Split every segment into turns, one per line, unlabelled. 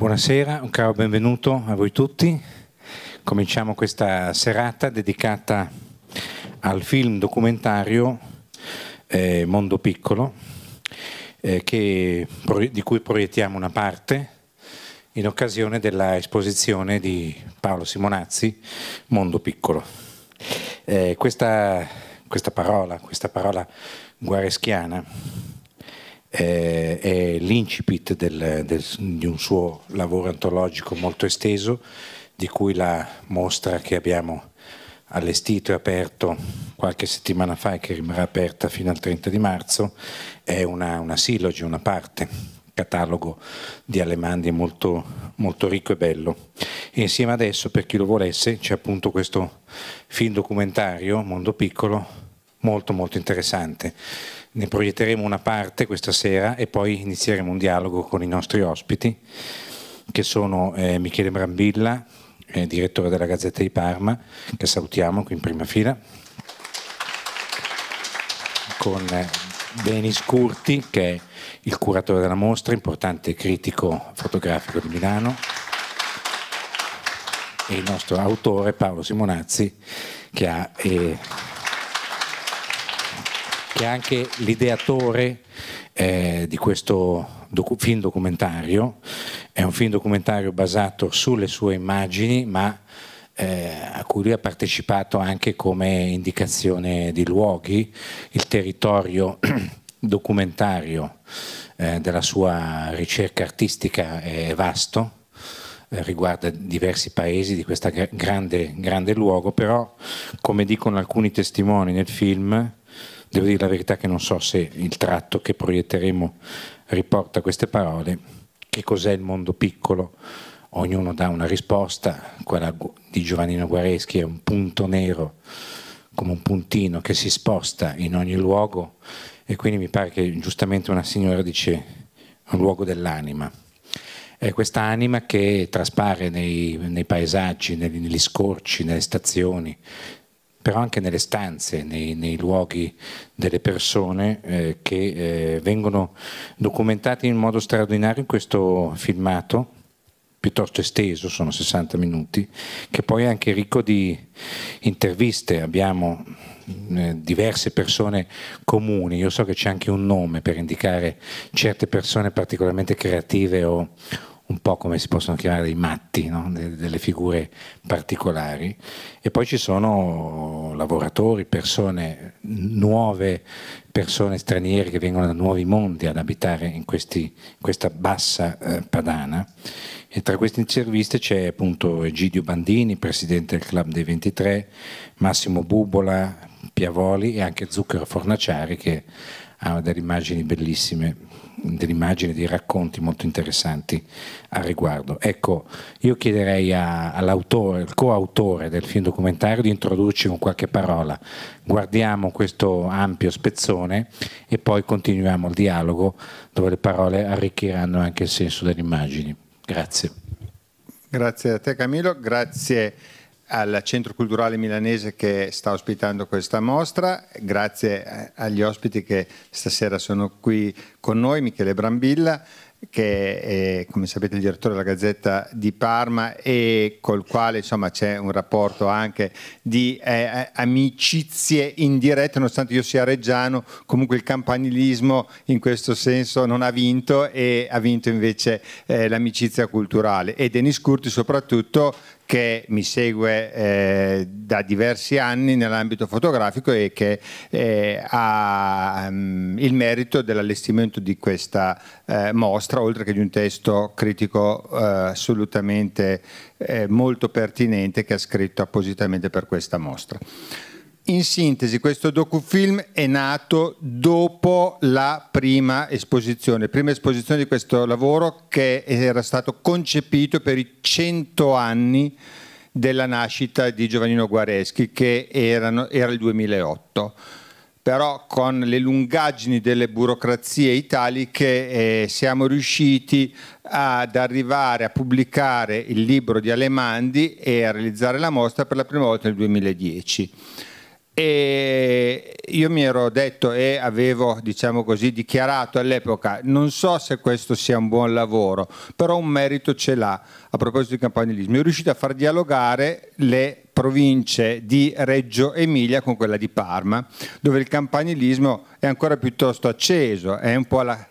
Buonasera, un caro benvenuto a voi tutti. Cominciamo questa serata dedicata al film documentario eh, Mondo Piccolo, eh, che, di cui proiettiamo una parte in occasione dell'esposizione di Paolo Simonazzi Mondo Piccolo. Eh, questa, questa, parola, questa parola guareschiana, eh, è l'incipit del, del, di un suo lavoro antologico molto esteso, di cui la mostra che abbiamo allestito e aperto qualche settimana fa e che rimarrà aperta fino al 30 di marzo, è una, una silloge, una parte, un catalogo di Alemandi molto, molto ricco e bello. E insieme adesso, per chi lo volesse, c'è appunto questo film documentario, Mondo Piccolo, molto molto interessante ne proietteremo una parte questa sera e poi inizieremo un dialogo con i nostri ospiti, che sono eh, Michele Brambilla, eh, direttore della Gazzetta di Parma, che salutiamo qui in prima fila, con eh, Denis Curti, che è il curatore della mostra, importante critico fotografico di Milano, e il nostro autore Paolo Simonazzi, che ha... Eh, che è anche l'ideatore eh, di questo docu- film documentario. È un film documentario basato sulle sue immagini, ma eh, a cui lui ha partecipato anche come indicazione di luoghi, il territorio documentario eh, della sua ricerca artistica eh, è vasto eh, riguarda diversi paesi di questo grande, grande, luogo, però come dicono alcuni testimoni nel film, Devo dire la verità che non so se il tratto che proietteremo riporta queste parole. Che cos'è il mondo piccolo? Ognuno dà una risposta, quella di Giovannino Guareschi è un punto nero, come un puntino che si sposta in ogni luogo e quindi mi pare che giustamente una signora dice un luogo dell'anima. È questa anima che traspare nei, nei paesaggi, negli, negli scorci, nelle stazioni, però anche nelle stanze, nei, nei luoghi delle persone eh, che eh, vengono documentati in modo straordinario in questo filmato piuttosto esteso, sono 60 minuti, che poi è anche ricco di interviste, abbiamo eh, diverse persone comuni, io so che c'è anche un nome per indicare certe persone particolarmente creative o, un po' come si possono chiamare dei matti, no? De- delle figure particolari. E poi ci sono lavoratori, persone nuove, persone straniere che vengono da nuovi mondi ad abitare in, questi, in questa bassa eh, padana. E tra queste interviste c'è appunto Egidio Bandini, presidente del Club dei 23, Massimo Bubola, Piavoli e anche Zucchero Fornaciari che ha delle immagini bellissime delle immagini, dei racconti molto interessanti al riguardo. Ecco, io chiederei a, all'autore, al coautore del film documentario di introdurci con qualche parola. Guardiamo questo ampio spezzone e poi continuiamo il dialogo dove le parole arricchiranno anche il senso delle immagini. Grazie.
Grazie a te Camilo, grazie al Centro Culturale Milanese che sta ospitando questa mostra, grazie eh, agli ospiti che stasera sono qui con noi, Michele Brambilla che è come sapete il direttore della Gazzetta di Parma e col quale c'è un rapporto anche di eh, eh amicizie indirette nonostante io sia reggiano comunque il campanilismo in questo senso non ha vinto e ha vinto invece eh, l'amicizia culturale e Denis Curti soprattutto che mi segue eh, da diversi anni nell'ambito fotografico e che eh, ha um, il merito dell'allestimento di questa eh, mostra, oltre che di un testo critico eh, assolutamente eh, molto pertinente che ha scritto appositamente per questa mostra. In sintesi, questo docufilm è nato dopo la prima esposizione, prima esposizione di questo lavoro che era stato concepito per i 100 anni della nascita di Giovannino Guareschi, che erano, era il 2008. Però con le lungaggini delle burocrazie italiche eh, siamo riusciti ad arrivare a pubblicare il libro di Alemandi e a realizzare la mostra per la prima volta nel 2010. E io mi ero detto e avevo, diciamo così, dichiarato all'epoca, non so se questo sia un buon lavoro, però un merito ce l'ha a proposito di campanilismo. È riuscito a far dialogare le province di Reggio Emilia con quella di Parma, dove il campanilismo è ancora piuttosto acceso, è un po' alla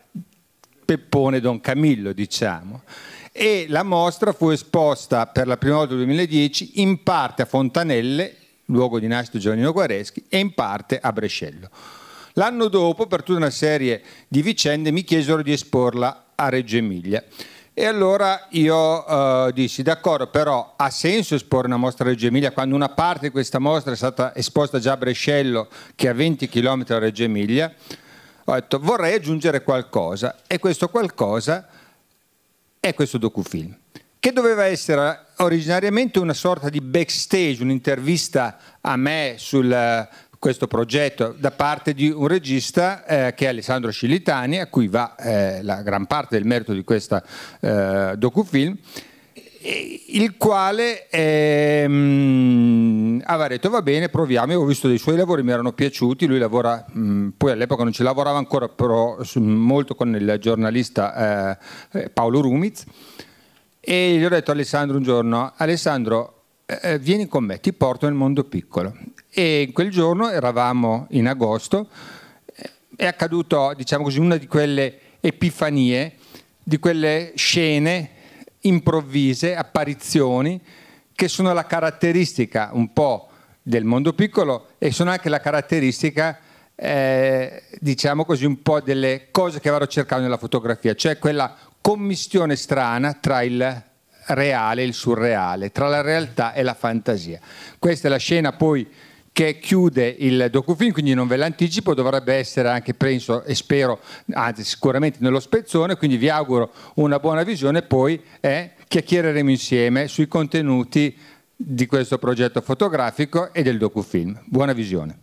Peppone Don Camillo, diciamo e la mostra fu esposta per la prima volta nel 2010 in parte a Fontanelle luogo di nascita di Giovannino Guareschi, e in parte a Brescello. L'anno dopo, per tutta una serie di vicende, mi chiesero di esporla a Reggio Emilia. E allora io eh, dissi, d'accordo, però ha senso esporre una mostra a Reggio Emilia quando una parte di questa mostra è stata esposta già a Brescello, che è a 20 km da Reggio Emilia? Ho detto, vorrei aggiungere qualcosa e questo qualcosa è questo docufilm che doveva essere originariamente una sorta di backstage, un'intervista a me sul eh, questo progetto da parte di un regista eh, che è Alessandro Scillitani, a cui va eh, la gran parte del merito di questo eh, docufilm, il quale ehm, aveva detto va bene, proviamo, io ho visto dei suoi lavori, mi erano piaciuti, lui lavora, mh, mm, poi all'epoca non ci lavorava ancora, però su, molto con il giornalista eh, eh, Paolo Rumiz e gli ho detto a Alessandro un giorno, Alessandro, eh, eh vieni con me, ti porto nel mondo piccolo. E quel giorno eravamo in agosto, eh, è accaduto, diciamo così, una di quelle epifanie, di quelle scene improvvise, apparizioni, che sono la caratteristica un po' del mondo piccolo e sono anche la caratteristica, eh, diciamo così, un po' delle cose che vado cercando nella fotografia, cioè quella commistione strana tra il reale e il surreale, tra la realtà e la fantasia. Questa è la scena poi che chiude il docufilm, quindi non ve l'anticipo, dovrebbe essere anche penso e spero, anzi sicuramente nello spezzone, quindi vi auguro una buona visione, poi eh, chiacchiereremo insieme sui contenuti di questo progetto fotografico e del docufilm. Buona visione.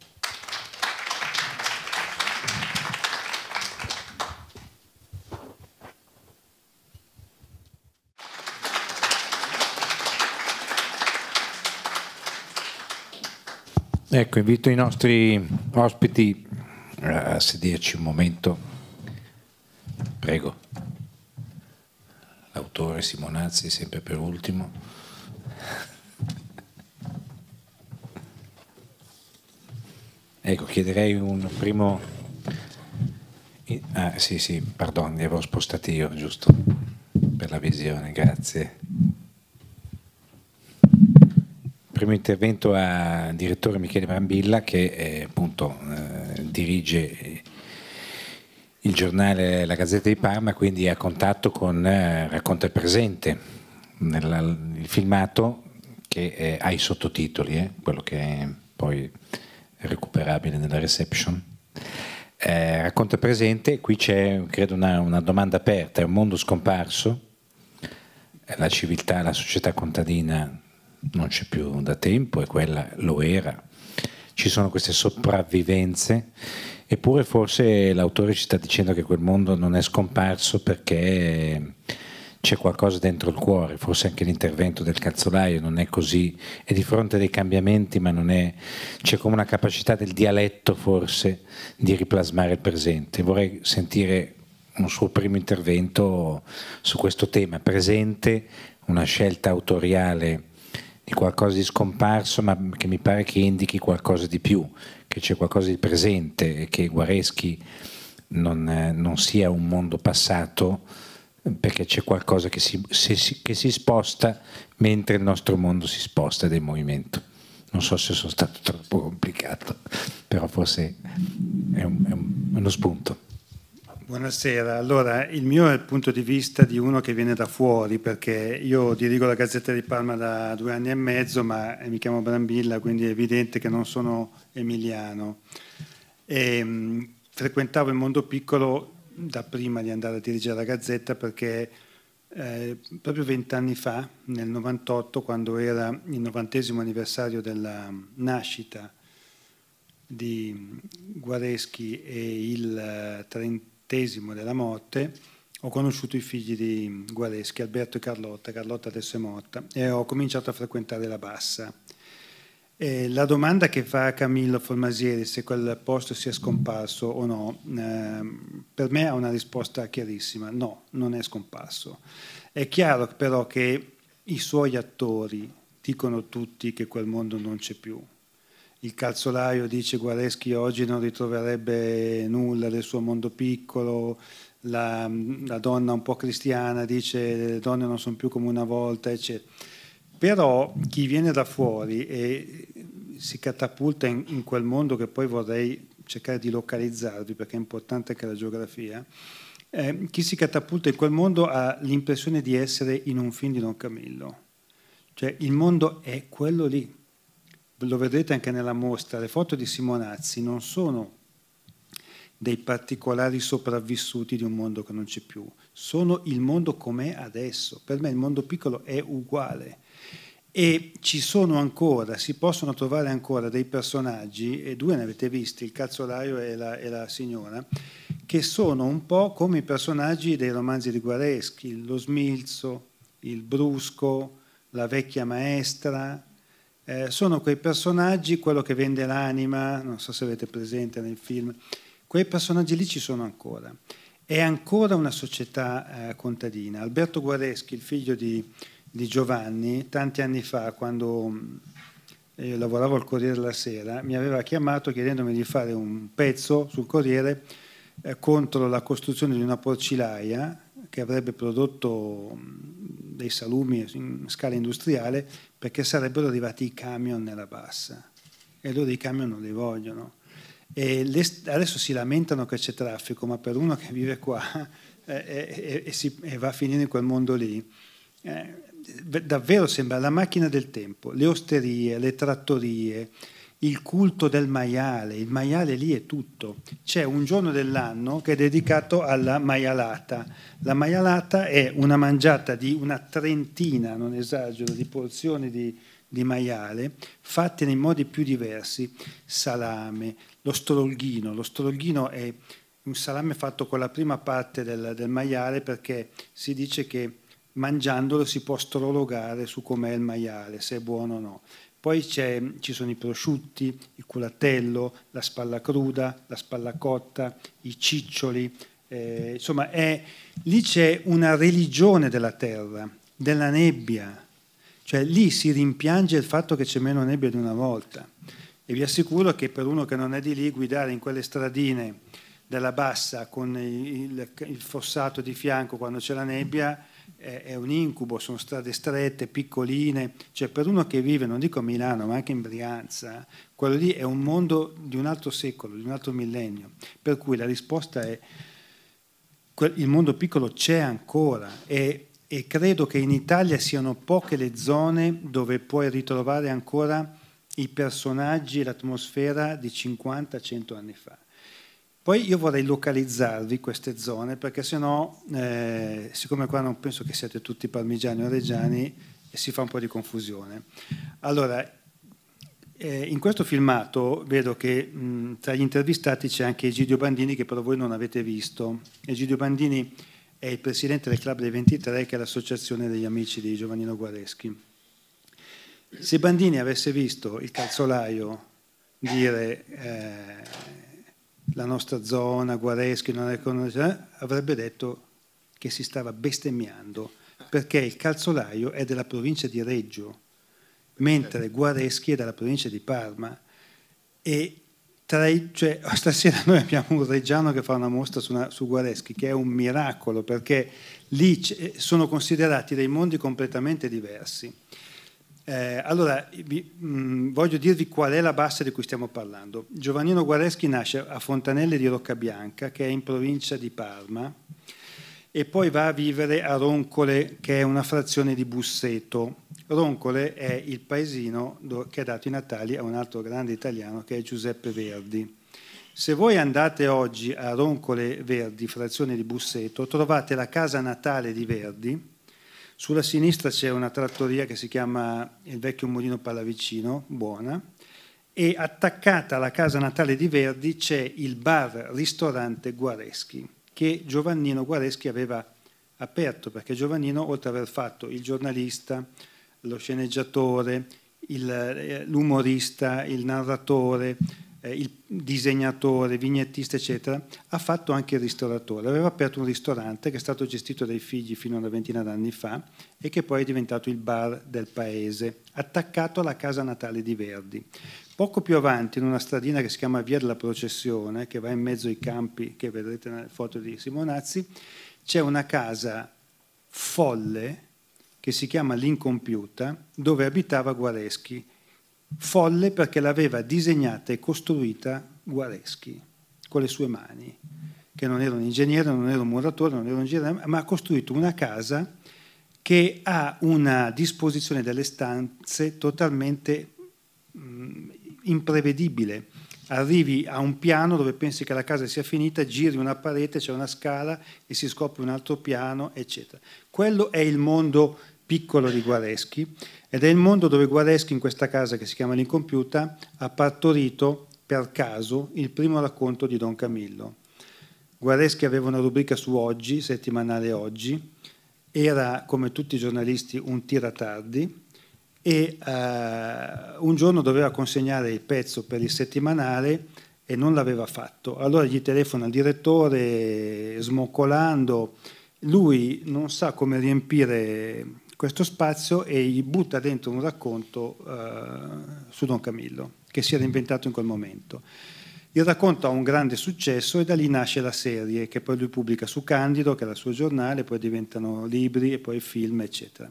Ecco, invito i nostri ospiti a eh, sederci un momento. Prego. L'autore Simonazzi, sempre per ultimo. Ecco, chiederei un primo... Ah, sì, sì, pardon, li avevo spostati io, giusto, per la visione, grazie. primo intervento al direttore Michele Brambilla che eh, appunto eh, dirige il giornale La Gazzetta di Parma, quindi è a contatto con eh, Racconta il presente, nella, il filmato che eh, ha i sottotitoli, eh, quello che è poi recuperabile nella reception. Eh, racconta presente, qui c'è credo una, una, domanda aperta, è un mondo scomparso, la civiltà, la società contadina non c'è più da tempo e quella lo era. Ci sono queste sopravvivenze, eppure forse l'autore ci sta dicendo che quel mondo non è scomparso perché c'è qualcosa dentro il cuore, forse anche l'intervento del calzolaio non è così, è di fronte dei cambiamenti, ma non è, c'è come una capacità del dialetto forse di riplasmare il presente. Vorrei sentire un suo primo intervento su questo tema, presente, una scelta autoriale di qualcosa di scomparso, ma che mi pare che indichi qualcosa di più, che c'è qualcosa di presente e che Guareschi non, eh, non sia un mondo passato, perché c'è qualcosa che si, si, che si sposta mentre il nostro mondo si sposta ed è in movimento. Non so se sono stato troppo complicato, però forse è, un, è un, uno spunto.
Buonasera, allora il mio è il punto di vista di uno che viene da fuori perché io dirigo la Gazzetta di Parma da due anni e mezzo ma eh, mi chiamo Brambilla quindi è evidente che non sono emiliano e, ehm, mh, frequentavo il mondo piccolo da prima di andare a dirigere la Gazzetta perché eh, proprio vent'anni fa, nel 98, quando era il novantesimo anniversario della nascita di Guareschi e il 30 eh, XX della morte, ho conosciuto i figli di Gualeschi, Alberto e Carlotta, Carlotta adesso è morta, e ho cominciato a frequentare la Bassa. E la domanda che fa Camillo Formasieri se quel posto sia scomparso o no, eh, per me ha una risposta chiarissima, no, non è scomparso. È chiaro però che i suoi attori dicono tutti che quel mondo non c'è più, il calzolaio dice Guareschi oggi non ritroverebbe nulla del suo mondo piccolo, la, la donna un po' cristiana dice le donne non sono più come una volta, eccetera. Però chi viene da fuori e si catapulta in, in quel mondo che poi vorrei cercare di localizzarvi perché è importante anche la geografia, eh, chi si catapulta in quel mondo ha l'impressione di essere in un film di Don Camillo. Cioè il mondo è quello lì, lo vedrete anche nella mostra, le foto di Simonazzi non sono dei particolari sopravvissuti di un mondo che non c'è più, sono il mondo com'è adesso. Per me il mondo piccolo è uguale. E ci sono ancora, si possono trovare ancora dei personaggi, e due ne avete visti, il cazzolaio e la, e la signora, che sono un po' come i personaggi dei romanzi di Guareschi, lo smilzo, il brusco, la vecchia maestra, eh, sono quei personaggi, quello che vende l'anima, non so se avete presente nel film, quei personaggi lì ci sono ancora. È ancora una società eh, contadina. Alberto Guareschi, il figlio di, di Giovanni, tanti anni fa, quando mm, io lavoravo al Corriere la Sera, mi aveva chiamato chiedendomi di fare un pezzo sul Corriere eh, contro la costruzione di una porcilaia che avrebbe prodotto mm, dei salumi in scala industriale perché sarebbero arrivati i camion nella bassa e loro i camion non li vogliono. Le, adesso si lamentano che c'è traffico, ma per uno che vive qua eh, eh, eh, si, e, va a finire in quel mondo lì, eh, davvero sembra la macchina del tempo, le osterie, le trattorie, il culto del maiale, il maiale lì è tutto. C'è un giorno dell'anno che è dedicato alla maialata. La maialata è una mangiata di una trentina, non esagero, di porzioni di, di maiale fatte nei modi più diversi, salame, lo strolghino, lo strolghino è un salame fatto con la prima parte del, del maiale perché si dice che mangiandolo si può strologare su com'è il maiale, se è buono o no poi ci sono i prosciutti, il culatello, la spalla cruda, la spalla cotta, i ciccioli. Eh, insomma, è, lì c'è una religione della terra, della nebbia. Cioè lì si rimpiange il fatto che c'è meno nebbia di una volta. E vi assicuro che per uno che non è di lì, guidare in quelle stradine della bassa con il, il fossato di fianco quando c'è la nebbia è un incubo, sono strade strette, piccoline, cioè per uno che vive, non dico a Milano, ma anche in Brianza, quello lì è un mondo di un altro secolo, di un altro millennio, per cui la risposta è il mondo piccolo c'è ancora e, e credo che in Italia siano poche le zone dove puoi ritrovare ancora i personaggi e l'atmosfera di 50-100 anni fa. Poi io vorrei localizzarvi queste zone perché sennò, eh, siccome qua non penso che siate tutti parmigiani o reggiani, eh, si fa un po' di confusione. Allora, eh, in questo filmato vedo che mh, tra gli intervistati c'è anche Egidio Bandini che però voi non avete visto. Egidio Bandini è il presidente del Club dei 23 che è l'associazione degli amici di Giovannino Guareschi. Se Bandini avesse visto il calzolaio dire... Eh, la nostra zona, Guareschi, non è conosciuta, eh, avrebbe detto che si stava bestemmiando perché il calzolaio è della provincia di Reggio, mentre Guareschi è della provincia di Parma. E tra i, cioè, stasera noi abbiamo un reggiano che fa una mostra su, una, su Guareschi, che è un miracolo perché lì eh, sono considerati dei mondi completamente diversi. Eh, allora, vi, mh, mm, voglio dirvi qual è la bassa di cui stiamo parlando. Giovannino Guareschi nasce a Fontanelle di Roccabianca, che è in provincia di Parma, e poi va a vivere a Roncole, che è una frazione di Busseto. Roncole è il paesino che ha dato i natali a un altro grande italiano che è Giuseppe Verdi. Se voi andate oggi a Roncole Verdi, frazione di Busseto, trovate la casa natale di Verdi, sulla sinistra c'è una trattoria che si chiama il vecchio mulino Pallavicino, buona, e attaccata alla casa natale di Verdi c'è il bar-ristorante Guareschi, che Giovannino Guareschi aveva aperto, perché Giovannino, oltre ad aver fatto il giornalista, lo sceneggiatore, eh, l'umorista, il, il narratore, eh, il disegnatore, vignettista, eccetera, ha fatto anche il ristoratore. Aveva aperto un ristorante che è stato gestito dai figli fino a una ventina d'anni fa e che poi è diventato il bar del paese, attaccato alla casa natale di Verdi. Poco più avanti, in una stradina che si chiama Via della Processione, che va in mezzo ai campi che vedrete nelle foto di Simonazzi, c'è una casa folle che si chiama L'Incompiuta, dove abitava Guareschi folle perché l'aveva disegnata e costruita Guareschi con le sue mani, che non era un ingegnere, non era un muratore, non era un ingegnere, ma ha costruito una casa che ha una disposizione delle stanze totalmente mh, mm, imprevedibile. Arrivi a un piano dove pensi che la casa sia finita, giri una parete, c'è una scala e si scopre un altro piano, eccetera. Quello è il mondo piccolo di Guareschi ed è il mondo dove Guareschi, in questa casa che si chiama L'Incompiuta, ha partorito per caso il primo racconto di Don Camillo. Guareschi aveva una rubrica su Oggi, settimanale Oggi, era come tutti i giornalisti un tiratardi e eh, un giorno doveva consegnare il pezzo per il settimanale e non l'aveva fatto. Allora gli telefona il direttore smoccolando, lui non sa come riempire questo spazio e gli butta dentro un racconto eh, su Don Camillo, che si era inventato in quel momento. Il racconto ha un grande successo e da lì nasce la serie, che poi lui pubblica su Candido, che era il suo giornale, poi diventano libri e poi film, eccetera.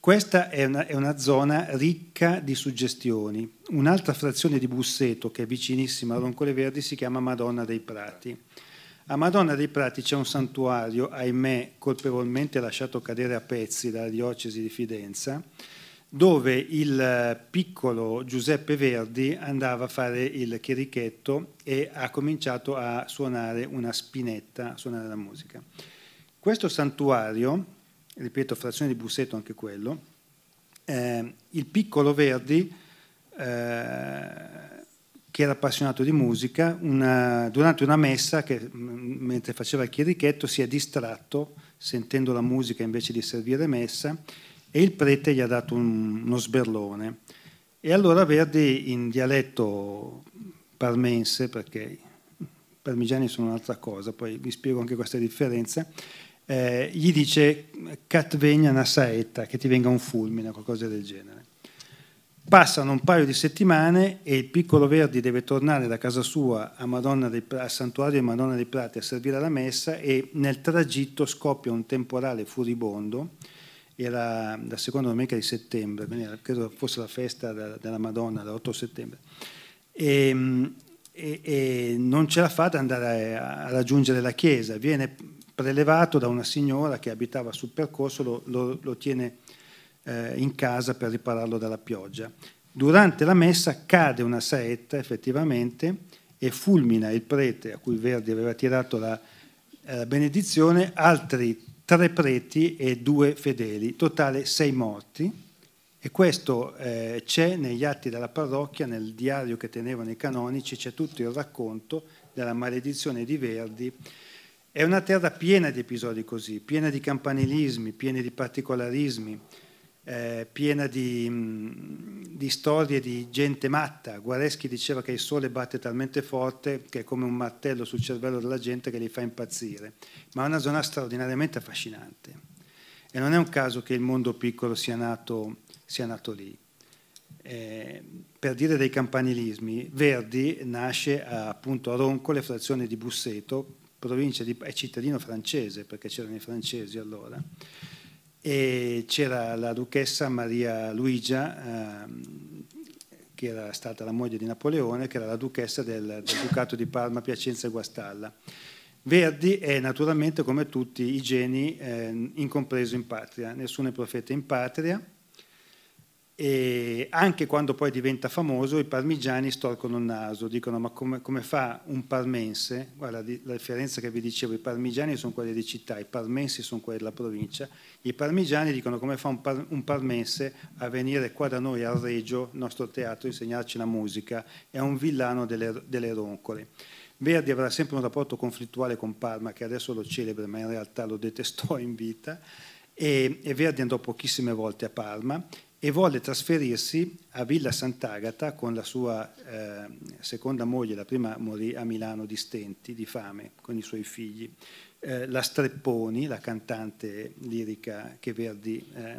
Questa è una, è una zona ricca di suggestioni. Un'altra frazione di Busseto, che è vicinissima a Roncole Verdi, si chiama Madonna dei Prati a Madonna dei Prati c'è un santuario, ahimè, colpevolmente lasciato cadere a pezzi dalla diocesi di Fidenza, dove il eh, piccolo Giuseppe Verdi andava a fare il chierichetto e ha cominciato a suonare una spinetta, a suonare la musica. Questo santuario, ripeto, frazione di Busseto anche quello, eh, il piccolo Verdi eh, che era appassionato di musica, una, durante una messa, che, mentre faceva il chierichetto, si è distratto sentendo la musica invece di servire messa e il prete gli ha dato un, uno sberlone. E allora Verdi in dialetto parmense, perché i parmigiani sono un'altra cosa, poi vi spiego anche questa differenza, eh, gli dice «Cat vegna una saetta», che ti venga un fulmine, o qualcosa del genere. Passano un paio di settimane e il piccolo Verdi deve tornare da casa sua al santuario di Madonna dei Prati a servire la messa e nel tragitto scoppia un temporale furibondo, era la seconda domenica di settembre, credo fosse la festa della Madonna, l'8 settembre, e, ehm, e, e non ce la fa ad andare a, a, raggiungere la chiesa, viene prelevato da una signora che abitava sul percorso, lo, lo, lo tiene eh, in casa per ripararlo dalla pioggia. Durante la messa cade una saetta effettivamente e fulmina il prete a cui Verdi aveva tirato la, eh, la benedizione, altri tre preti e due fedeli, totale sei morti. E questo eh, c'è negli atti della parrocchia, nel diario che tenevano i canonici, c'è tutto il racconto della maledizione di Verdi. È una terra piena di episodi così, piena di campanilismi, piena di particolarismi eh, piena di, mm, di, storie di gente matta. Guareschi diceva che il sole batte talmente forte che è come un martello sul cervello della gente che li fa impazzire, ma è una zona straordinariamente affascinante. E non è un caso che il mondo piccolo sia nato, sia nato lì. Eh, per dire dei campanilismi, Verdi nasce a, eh, appunto a Roncole, frazione di Busseto, provincia di, è cittadino francese perché c'erano i francesi allora e c'era la duchessa Maria Luigia, ehm, che era stata la moglie di Napoleone, che era la duchessa del, del Ducato di Parma, Piacenza e Guastalla. Verdi è naturalmente, come tutti i geni, eh, incompreso in patria, nessuno è profeta in patria, e anche quando poi diventa famoso i parmigiani storcono il naso, dicono ma come, come fa un parmense, guarda la differenza che vi dicevo, i parmigiani sono quelli di città, i parmensi sono quelli della provincia, i parmigiani dicono come fa un, par, un parmense a venire qua da noi al Regio, nostro teatro, a insegnarci la musica, è un villano delle, delle roncole. Verdi avrà sempre un rapporto conflittuale con Parma, che adesso lo celebra, ma in realtà lo detestò in vita, e, e Verdi andò pochissime volte a Parma e volle trasferirsi a Villa Sant'Agata con la sua eh, seconda moglie, la prima morì a Milano di stenti, di fame, con i suoi figli. Eh, la Strepponi, la cantante lirica che Verdi eh,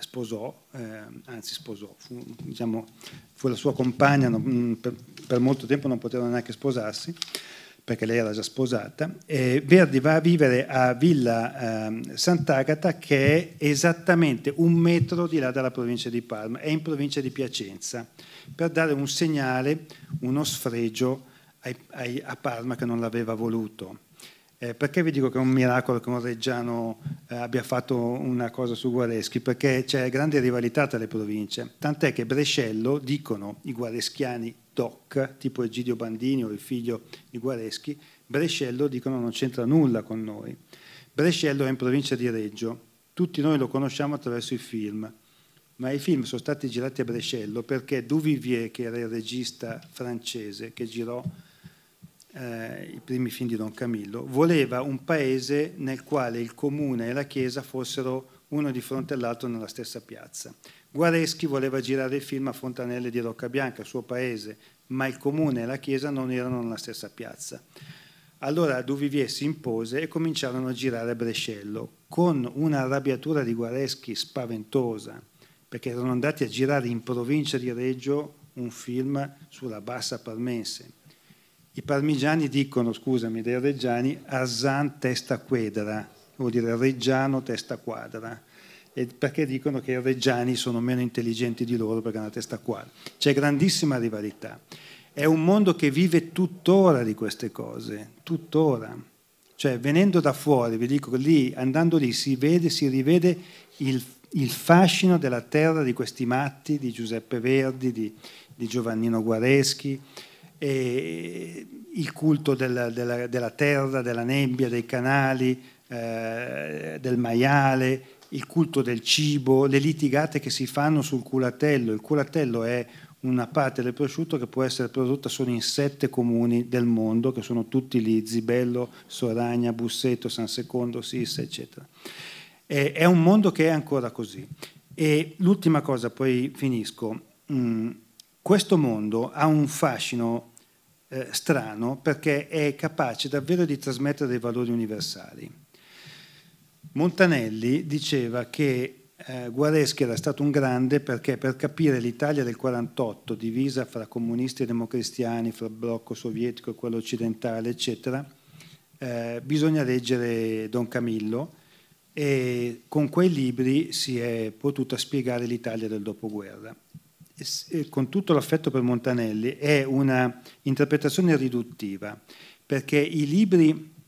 sposò, eh, anzi sposò, fu, diciamo, fu, la sua compagna, non, per, per, molto tempo non potevano neanche sposarsi, perché lei era già sposata, eh, Verdi va a vivere a Villa eh, Sant'Agata che è esattamente un metro di là dalla provincia di Parma, è in provincia di Piacenza, per dare un segnale, uno sfregio ai, ai, a Parma che non l'aveva voluto. Eh, perché vi dico che è un miracolo che un reggiano eh, abbia fatto una cosa su Guareschi? Perché c'è grande rivalità tra le province, tant'è che Brescello, dicono i guareschiani doc, tipo Egidio Bandini o il figlio di Guareschi, Brescello dicono non c'entra nulla con noi. Brescello è in provincia di Reggio, tutti noi lo conosciamo attraverso i film, ma i film sono stati girati a Brescello perché Duvivier, che era il regista francese che girò eh, i primi film di Don Camillo, voleva un paese nel quale il comune e la chiesa fossero uno di fronte all'altro nella stessa piazza. Guareschi voleva girare il film a Fontanelle di Roccabianca, suo paese, ma il comune e la chiesa non erano nella stessa piazza. Allora Duvivier si impose e cominciarono a girare a Brescello, con un'arrabbiatura di Guareschi spaventosa, perché erano andati a girare in provincia di Reggio un film sulla bassa parmense. I parmigiani dicono, scusami, dei reggiani, Arzan testa quadra, vuol dire reggiano testa quadra perché dicono che i reggiani sono meno intelligenti di loro perché hanno la testa qua. C'è grandissima rivalità. È un mondo che vive tuttora di queste cose, tuttora. Cioè, venendo da fuori, vi dico lì, andando lì, si vede, si rivede il, il fascino della terra di questi matti, di Giuseppe Verdi, di, di Giovannino Guareschi, il culto della, della, della, terra, della nebbia, dei canali, eh, del maiale, il culto del cibo, le litigate che si fanno sul culatello. Il culatello è una parte del prosciutto che può essere prodotta solo in sette comuni del mondo, che sono tutti lì, Zibello, Soragna, Busseto, San Secondo, Sissa, eccetera. E è un mondo che è ancora così. E l'ultima cosa, poi finisco. Mm, questo mondo ha un fascino eh, strano perché è capace davvero di trasmettere dei valori universali Montanelli diceva che eh, Guareschi era stato un grande perché per capire l'Italia del 48 divisa fra comunisti e democristiani, fra blocco sovietico e quello occidentale, eccetera, eh, bisogna leggere Don Camillo e con quei libri si è potuta spiegare l'Italia del dopoguerra. E, e con tutto l'affetto per Montanelli è una interpretazione riduttiva perché i libri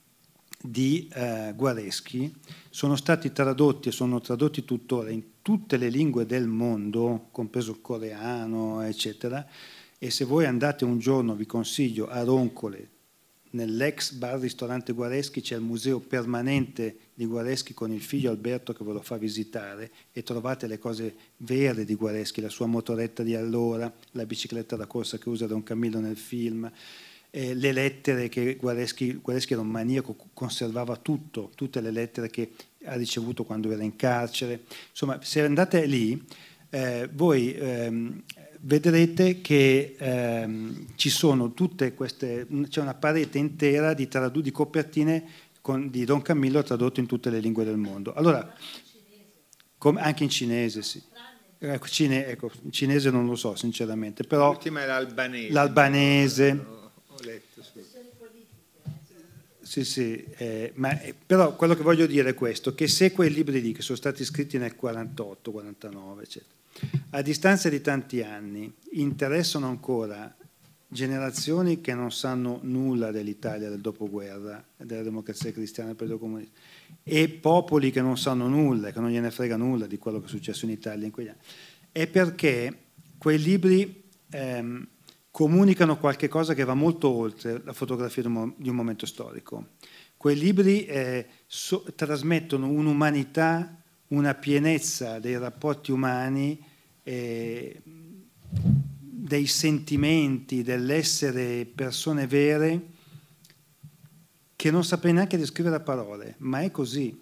di eh, Guareschi sono stati tradotti e sono tradotti tuttora in tutte le lingue del mondo, compreso il coreano, eccetera. E se voi andate un giorno, vi consiglio, a Roncole, nell'ex bar ristorante Guareschi c'è il museo permanente di Guareschi con il figlio Alberto che ve lo fa visitare e trovate le cose vere di Guareschi, la sua motoretta di allora, la bicicletta da corsa che usa Don Camillo nel film, eh, le lettere che Guareschi, Guareschi era un maniaco, conservava tutto, tutte le lettere che ha ricevuto quando era in carcere. Insomma, se andate lì, eh, voi ehm, vedrete che ehm, ci sono tutte queste, c'è una parete intera di, tradu- di copertine con, di Don Camillo tradotto in tutte le lingue del mondo. Allora, com- anche in cinese, sì. Ecco, cine, ecco, in cinese non lo so sinceramente, però... L'ultima
è l'albanese. L'albanese eh, ascolta.
Sì, sì, eh, ma, eh, però quello che voglio dire è questo, che se quei libri lì che sono stati scritti nel 48, 49, eccetera, a distanza di tanti anni interessano ancora generazioni che non sanno nulla dell'Italia del dopoguerra, della democrazia cristiana del periodo comunista, e popoli che non sanno nulla, che non gliene frega nulla di quello che è successo in Italia in quegli anni, è perché quei libri ehm, comunicano qualche cosa che va molto oltre la fotografia di un, momento storico. Quei libri eh, so, trasmettono un'umanità, una pienezza dei rapporti umani, eh, dei sentimenti, dell'essere persone vere, che non saprei neanche descrivere a parole, ma è così.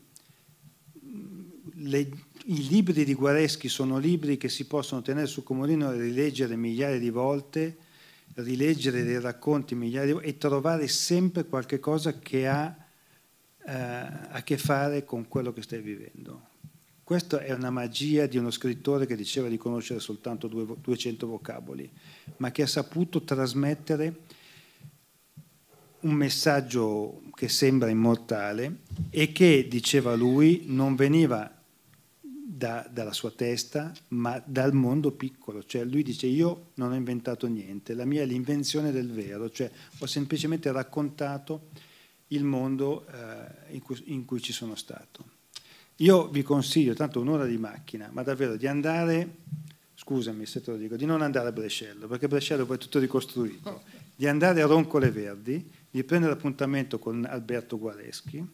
Le, I libri di Guareschi sono libri che si possono tenere sul comodino e rileggere migliaia di volte rileggere dei racconti migliaia e trovare sempre qualche cosa che ha eh, a che fare con quello che stai vivendo. Questa è una magia di uno scrittore che diceva di conoscere soltanto 200 vocaboli, ma che ha saputo trasmettere un messaggio che sembra immortale e che, diceva lui, non veniva da, dalla sua testa, ma dal mondo piccolo. Cioè lui dice io non ho inventato niente, la mia è l'invenzione del vero, cioè ho semplicemente raccontato il mondo eh, in, cui, in, cui, ci sono stato. Io vi consiglio, tanto un'ora di macchina, ma davvero di andare, scusami se te lo dico, di non andare a Brescello, perché Brescello poi è tutto ricostruito, di andare a Roncole Verdi, di prendere appuntamento con Alberto Gualeschi,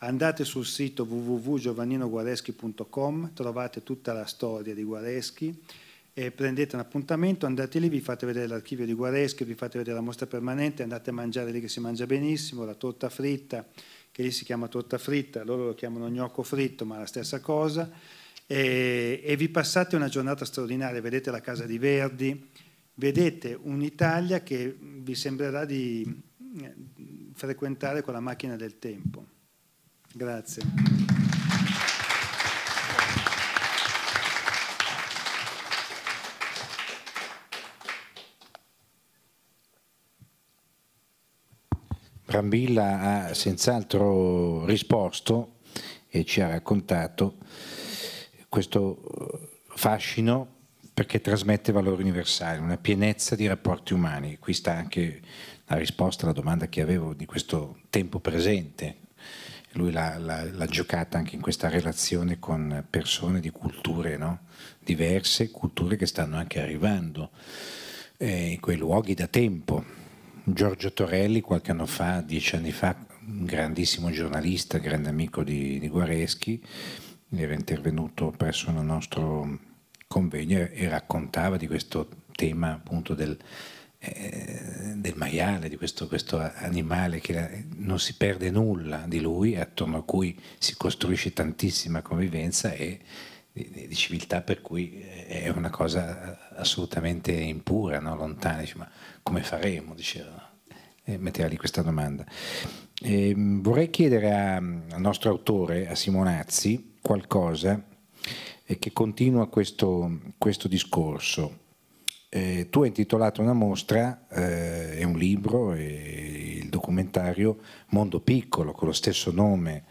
Andate sul sito www.giovanninoguareschi.com, trovate tutta la storia di Guareschi e prendete un appuntamento, andate lì, vi fate vedere l'archivio di Guareschi, vi fate vedere la mostra permanente, andate a mangiare lì che si mangia benissimo, la torta fritta, che lì si chiama torta fritta, loro lo chiamano gnocco fritto, ma è la stessa cosa, e, e vi passate una giornata straordinaria, vedete la casa di Verdi, vedete un'Italia che vi sembrerà di eh, frequentare con la macchina del tempo. Grazie.
Brambilla ha senz'altro risposto e ci ha raccontato questo fascino perché trasmette valori universali, una pienezza di rapporti umani. Qui sta anche la risposta alla domanda che avevo di questo tempo presente, lui l'ha, giocata anche in questa relazione con persone di culture no? diverse, culture che stanno anche arrivando eh, in quei luoghi da tempo. Giorgio Torelli qualche anno fa, dieci anni fa, un grandissimo giornalista, grande amico di, di Guareschi, era intervenuto presso un nostro convegno e raccontava di questo tema appunto del, eh, del maiale, di questo, questo animale che non si perde nulla di lui, attorno a cui si costruisce tantissima convivenza e di, di civiltà per cui eh, è una cosa eh, assolutamente impura, no? lontana. Dice, ma come faremo? Diceva, e eh, metteva lì questa domanda. E ehm, vorrei chiedere a, al nostro autore, a Simonazzi, qualcosa che continua questo, questo discorso eh, tu hai intitolato una mostra eh, e un libro e il documentario Mondo Piccolo con lo stesso nome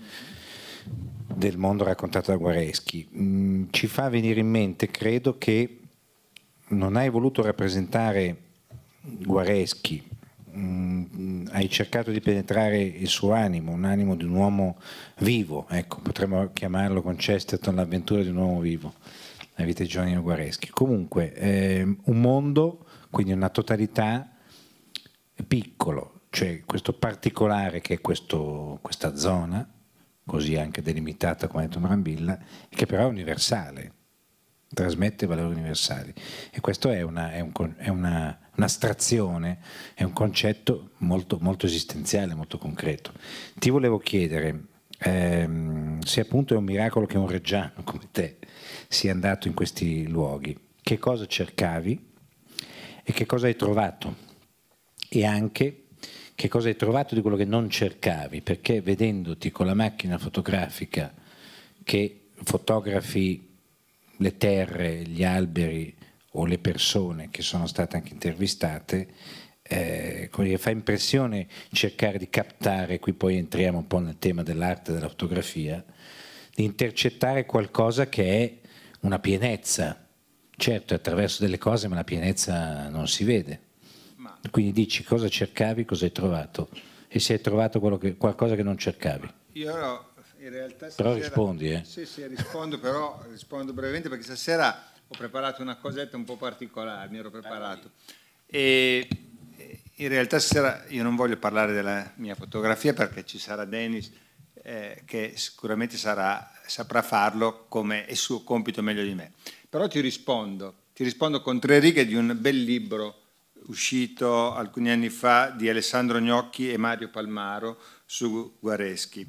del mondo raccontato da Guareschi. Mm, ci fa venire in mente, credo, che non hai voluto rappresentare Guareschi, mm, hai cercato di penetrare il suo animo, un animo di un uomo vivo, ecco, potremmo chiamarlo con Chesterton l'avventura di un uomo vivo la vita di Giovanni Guareschi. Comunque, eh, un mondo, quindi una totalità piccolo, cioè questo particolare che è questo, questa zona, così anche delimitata come ha detto Marambilla, che però è universale, trasmette valori universali. E questo è un'astrazione, è, un, è, un è un concetto molto, molto, esistenziale, molto concreto. Ti volevo chiedere, ehm, se appunto è un miracolo che un reggiano come te sei andato in questi luoghi, che cosa cercavi e che cosa hai trovato e anche che cosa hai trovato di quello che non cercavi, perché vedendoti con la macchina fotografica che fotografi le terre, gli alberi o le persone che sono state anche intervistate, eh, dire, fa impressione cercare di captare, qui poi entriamo un po' nel tema dell'arte della fotografia, di intercettare qualcosa che è una pienezza. Certo, attraverso delle cose, ma la pienezza non si vede. Quindi dici cosa cercavi, cosa hai trovato e se hai trovato che, qualcosa che non cercavi. Io in realtà... Stasera, però rispondi, eh?
Sì, sì, rispondo, però rispondo brevemente perché stasera ho preparato una cosetta un po' particolare, mi ero preparato. E eh, in realtà stasera io non voglio parlare della mia fotografia perché ci sarà Dennis eh, che sicuramente sarà saprà farlo come è suo compito meglio di me. Però ti rispondo, ti rispondo con tre righe di un bel libro uscito alcuni anni fa di Alessandro Gnocchi e Mario Palmaro su Guareschi.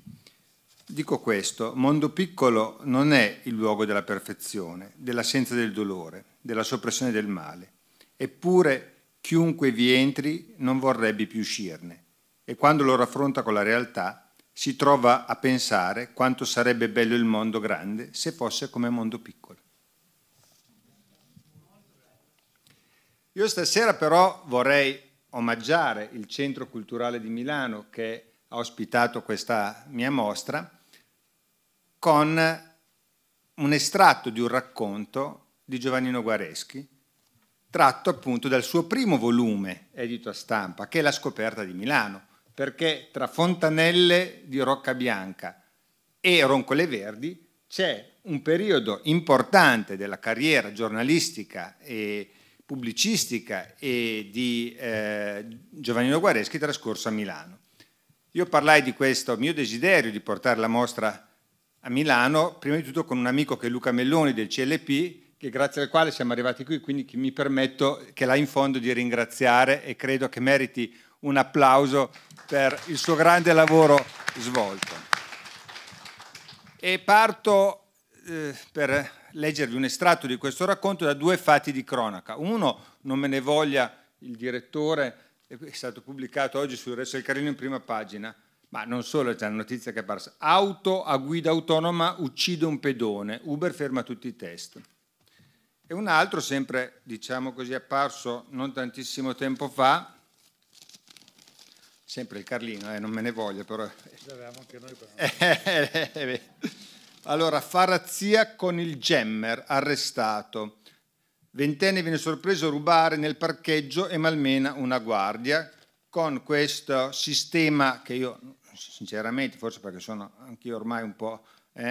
Dico questo, mondo piccolo non è il luogo della perfezione, dell'assenza del dolore, della soppressione del male. Eppure chiunque vi entri non vorrebbe più uscirne e quando lo raffronta con la realtà si trova a pensare quanto sarebbe bello il mondo grande se fosse come mondo piccolo. Io stasera però vorrei omaggiare il Centro Culturale di Milano che ha ospitato questa mia mostra con un estratto di un racconto di Giovannino Guareschi, tratto appunto dal suo primo volume edito a stampa, che è La scoperta di Milano perché tra Fontanelle di Roccabianca e Roncole Verdi c'è un periodo importante della carriera giornalistica e pubblicistica e di eh, Giovannino Guareschi trascorso a Milano. Io parlai di questo mio desiderio di portare la mostra a Milano, prima di tutto con un amico che è Luca Melloni del CLP, che grazie al quale siamo arrivati qui, quindi che mi permetto che là in fondo di ringraziare e credo che meriti un applauso per il suo grande lavoro svolto. E parto eh, per leggervi un estratto di questo racconto da due fatti di cronaca. Uno, non me ne voglia il direttore, è stato pubblicato oggi sul Resto del Carino in prima pagina, ma non solo, c'è una notizia che è apparsa. Auto a guida autonoma uccide un pedone, Uber ferma tutti i test. E un altro, sempre diciamo così, apparso non tantissimo tempo fa, sempre il Carlino, eh, non me ne voglio, però... Eh, allora, Farazia con il Gemmer, arrestato. Ventenne viene sorpreso a rubare nel parcheggio e malmena una guardia con questo sistema che io, sinceramente, forse perché sono anch'io ormai un po' eh,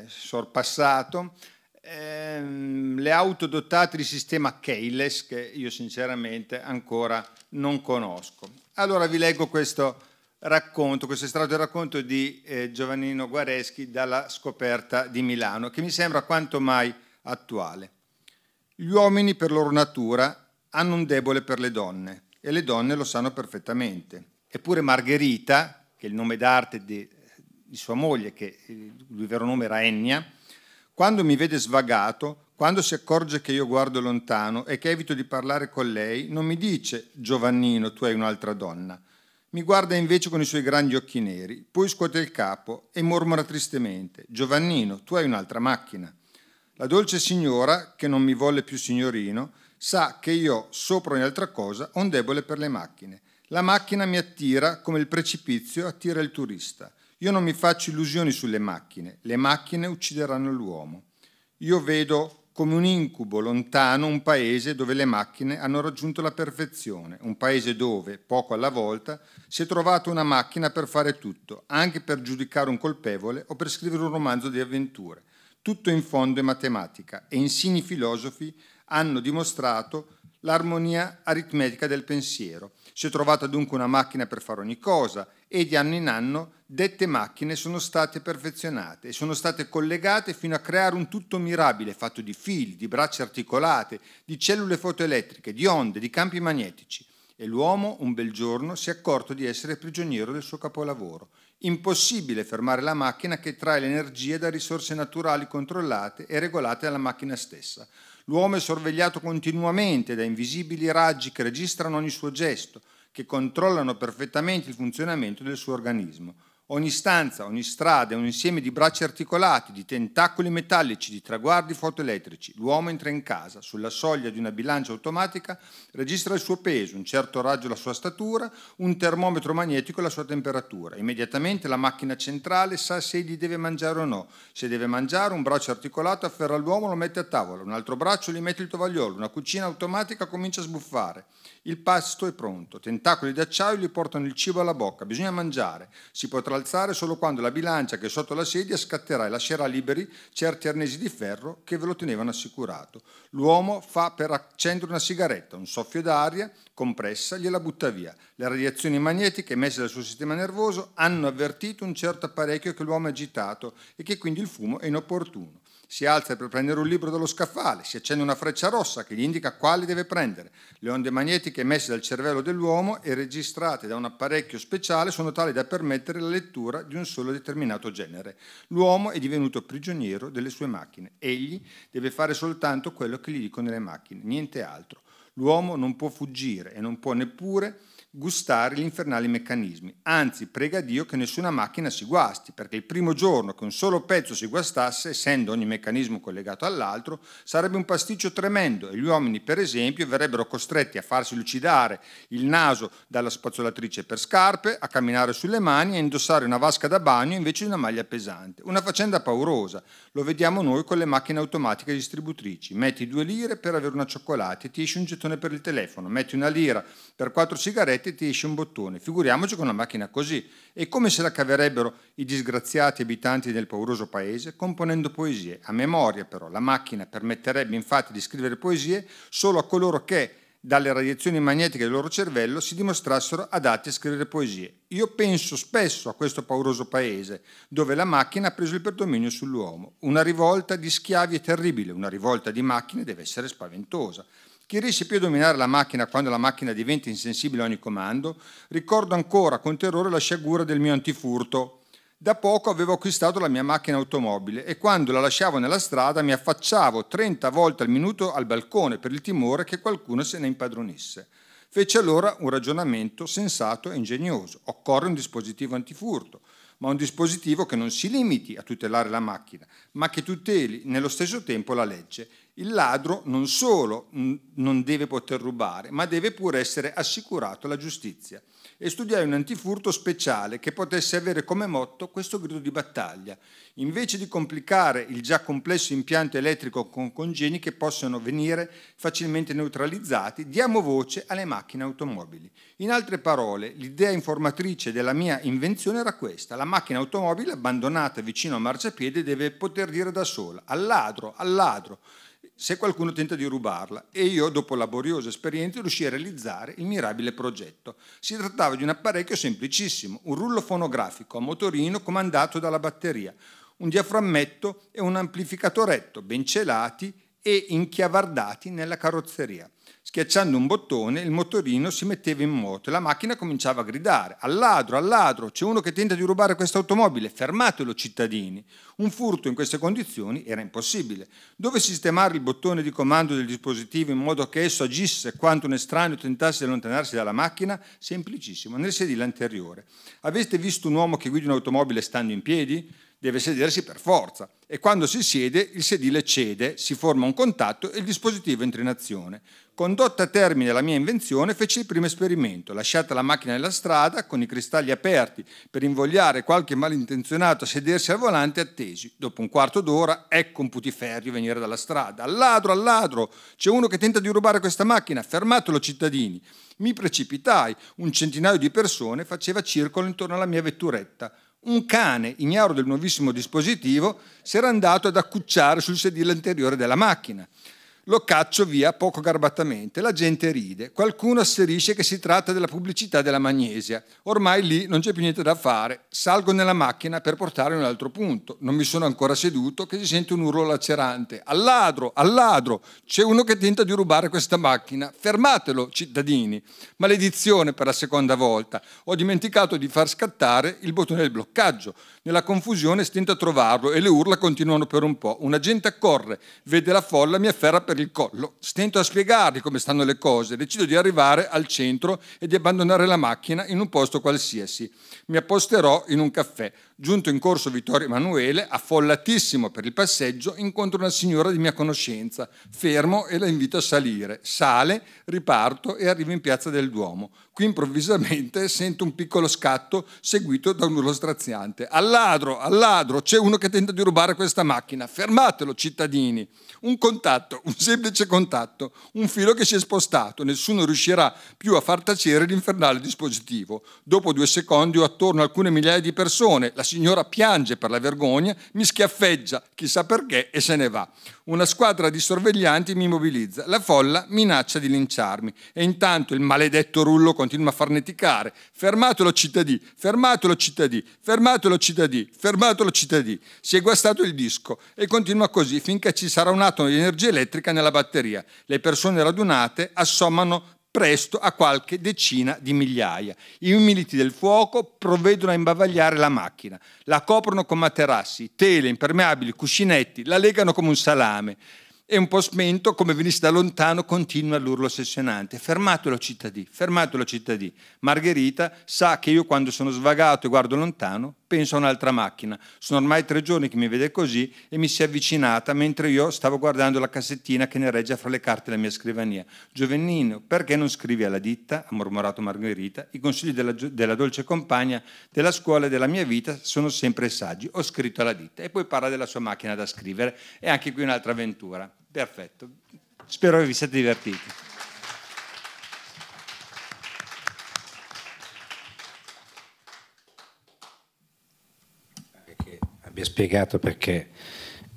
eh, sorpassato, ehm, le auto dotate di sistema keyless che io sinceramente ancora non conosco. Allora vi leggo questo racconto, questo estratto del racconto di eh, Giovannino Guareschi dalla scoperta di Milano, che mi sembra quanto mai attuale. Gli uomini per loro natura hanno un debole per le donne e le donne lo sanno perfettamente. Eppure Margherita, che è il nome d'arte di, di sua moglie, che il vero nome era Ennia, quando mi vede svagato, quando si accorge che io guardo lontano e che evito di parlare con lei, non mi dice Giovannino, tu hai un'altra donna. Mi guarda invece con i suoi grandi occhi neri, poi scuote il capo e mormora tristemente Giovannino, tu hai un'altra macchina. La dolce signora, che non mi volle più signorino, sa che io, sopra ogni altra cosa, ho un debole per le macchine. La macchina mi attira come il precipizio attira il turista. Io non mi faccio illusioni sulle macchine, le macchine uccideranno l'uomo. Io vedo come un incubo lontano un paese dove le macchine hanno raggiunto la perfezione, un paese dove, poco alla volta, si è trovata una macchina per fare tutto, anche per giudicare un colpevole o per scrivere un romanzo di avventure. Tutto in fondo è matematica e insigni filosofi hanno dimostrato l'armonia aritmetica del pensiero. Si è trovata dunque una macchina per fare ogni cosa e di anno in anno dette macchine sono state perfezionate e sono state collegate fino a creare un tutto mirabile fatto di fili, di braccia articolate, di cellule fotoelettriche, di onde, di campi magnetici. E l'uomo un bel giorno si è accorto di essere prigioniero del suo capolavoro. Impossibile fermare la macchina che trae l'energia da risorse naturali controllate e regolate dalla macchina stessa. L'uomo è sorvegliato continuamente da invisibili raggi che registrano ogni suo gesto, che controllano perfettamente il funzionamento del suo organismo. Ogni stanza, ogni strada è un insieme di bracci articolati, di tentacoli metallici, di traguardi fotoelettrici. L'uomo entra in casa, sulla soglia di una bilancia automatica, registra il suo peso, un certo raggio la sua statura, un termometro magnetico la sua temperatura. Immediatamente la macchina centrale sa se egli deve mangiare o no. Se deve mangiare, un braccio articolato afferra l'uomo e lo mette a tavola, un altro braccio gli mette il tovagliolo, una cucina automatica comincia a sbuffare. Il pasto è pronto, tentacoli d'acciaio gli portano il cibo alla bocca, bisogna mangiare. Si potrà alzare solo quando la bilancia che è sotto la sedia scatterà e lascerà liberi certi arnesi di ferro che ve lo tenevano assicurato. L'uomo fa per accendere una sigaretta, un soffio d'aria compressa gliela butta via. Le radiazioni magnetiche emesse dal suo sistema nervoso hanno avvertito un certo apparecchio che l'uomo ha agitato e che quindi il fumo è inopportuno si alza per prendere un libro dallo scaffale, si accende una freccia rossa che gli indica quale deve prendere. Le onde magnetiche emesse dal cervello dell'uomo e registrate da un apparecchio speciale sono tali da permettere la lettura di un solo determinato genere. L'uomo è divenuto prigioniero delle sue macchine. Egli deve fare soltanto quello che gli dicono le macchine, niente altro. L'uomo non può fuggire e non può neppure gustare gli infernali meccanismi. Anzi, prega Dio che nessuna macchina si guasti, perché il primo giorno che un solo pezzo si guastasse, essendo ogni meccanismo collegato all'altro, sarebbe un pasticcio tremendo e gli uomini, per esempio, verrebbero costretti a farsi lucidare il naso dalla spazzolatrice per scarpe, a camminare sulle mani e a indossare una vasca da bagno invece di una maglia pesante. Una faccenda paurosa. Lo vediamo noi con le macchine automatiche distributrici. Metti due lire per avere una cioccolata e ti esce un gettone per il telefono, metti una lira per quattro sigarette ti esce un bottone. Figuriamoci con una macchina così. E come se la caverebbero i disgraziati abitanti del pauroso paese, componendo poesie. A memoria però la macchina permetterebbe infatti di scrivere poesie solo a coloro che dalle radiazioni magnetiche del loro cervello si dimostrassero adatti a scrivere poesie. Io penso spesso a questo pauroso paese, dove la macchina ha preso il predominio sull'uomo. Una rivolta di schiavi è terribile, una rivolta di macchine deve essere spaventosa. Chi riesce più a dominare la macchina quando la macchina diventa insensibile a ogni comando, ricordo ancora con terrore la sciagura del mio antifurto. Da poco avevo acquistato la mia macchina automobile e quando la lasciavo nella strada mi affacciavo 30 volte al minuto al balcone per il timore che qualcuno se ne impadronisse. Fece allora un ragionamento sensato e ingegnoso. Occorre un dispositivo antifurto, ma un dispositivo che non si limiti a tutelare la macchina, ma che tuteli nello stesso tempo la legge il ladro non solo non deve poter rubare, ma deve pure essere assicurato alla giustizia. E studiai un antifurto speciale che potesse avere come motto questo grido di battaglia. Invece di complicare il già complesso impianto elettrico con congeni che possono venire facilmente neutralizzati, diamo voce alle macchine automobili. In altre parole, l'idea informatrice della mia invenzione era questa. La macchina automobile abbandonata vicino al marciapiede deve poter dire da sola al ladro, al ladro se qualcuno tenta di rubarla e io, dopo laboriosa esperienza, riuscii a realizzare il mirabile progetto. Si trattava di un apparecchio semplicissimo, un rullo fonografico a motorino comandato dalla batteria, un diaframmetto e un amplificatoretto ben celati e inchiavardati nella carrozzeria. Schiacciando un bottone il motorino si metteva in moto e la macchina cominciava a gridare al ladro, al ladro, c'è uno che tenta di rubare questa automobile, fermatelo cittadini. Un furto in queste condizioni era impossibile. Dove sistemare il bottone di comando del dispositivo in modo che esso agisse quanto un estraneo tentasse di allontanarsi dalla macchina? Semplicissimo, nel sedile anteriore. Aveste visto un uomo che guida un'automobile stando in piedi? deve sedersi per forza e quando si siede il sedile cede, si forma un contatto e il dispositivo entra in azione. Condotta a termine la mia invenzione, feci il primo esperimento. Lasciata la macchina nella strada, con i cristalli aperti, per invogliare qualche malintenzionato a sedersi al volante, attesi. Dopo un quarto d'ora, ecco un putiferrio venire dalla strada. Al ladro, al ladro! C'è uno che tenta di rubare questa macchina, fermatelo cittadini. Mi precipitai, un centinaio di persone faceva circolo intorno alla mia vetturetta un cane, ignaro del nuovissimo dispositivo, si era andato ad accucciare sul sedile anteriore della macchina. Lo caccio via poco garbatamente, la gente ride, qualcuno asserisce che si tratta della pubblicità della magnesia. Ormai lì non c'è più niente da fare, salgo nella macchina per portare in un altro punto. Non mi sono ancora seduto che si sente un urlo lacerante. Al ladro, al ladro, c'è uno che tenta di rubare questa macchina. Fermatelo, cittadini. Maledizione per la seconda volta. Ho dimenticato di far scattare il bottone del bloccaggio. Nella confusione stento a trovarlo e le urla continuano per un po'. Un agente accorre, vede la folla, mi afferra per per il collo, stento a spiegargli come stanno le cose, decido di arrivare al centro e di abbandonare la macchina in un posto qualsiasi. Mi apposterò in un caffè, Giunto in corso Vittorio Emanuele, affollatissimo per il passeggio, incontro una signora di mia conoscenza. Fermo e la invito a salire. Sale, riparto e arrivo in piazza del Duomo. Qui improvvisamente sento un piccolo scatto seguito da un urlo straziante. Al ladro, al ladro, c'è uno che tenta di rubare questa macchina. Fermatelo, cittadini. Un contatto, un semplice contatto, un filo che si è spostato. Nessuno riuscirà più a far tacere l'infernale dispositivo. Dopo due secondi ho attorno alcune migliaia di persone. La signora piange per la vergogna, mi schiaffeggia, chissà perché, e se ne va. Una squadra di sorveglianti mi immobilizza, la folla minaccia di linciarmi e intanto il maledetto rullo continua a farneticare. Fermatelo cittadì, fermatelo cittadì, fermatelo cittadì, fermatelo cittadì. Si è guastato il disco e continua così finché ci sarà un atomo di energia elettrica nella batteria. Le persone radunate assommano presto a qualche decina di migliaia. I militi del fuoco provvedono a imbavagliare la macchina, la coprono con materassi, tele, impermeabili, cuscinetti, la legano come un salame e un po' smento, come venisse da lontano, continua l'urlo ossessionante. Fermatelo cittadì, fermatelo cittadì. Margherita sa che io quando sono svagato e guardo lontano, penso a un'altra macchina. Sono ormai tre giorni che mi vede così e mi si è avvicinata mentre io stavo guardando la cassettina che ne regge fra le carte della mia scrivania. Giovennino, perché non scrivi alla ditta? ha mormorato Margherita. I consigli della, della dolce compagna della scuola e della mia vita sono sempre saggi. Ho scritto alla ditta. E poi parla della sua macchina da scrivere. E anche qui un'altra avventura. Perfetto. Spero che vi siate divertiti.
abbia spiegato perché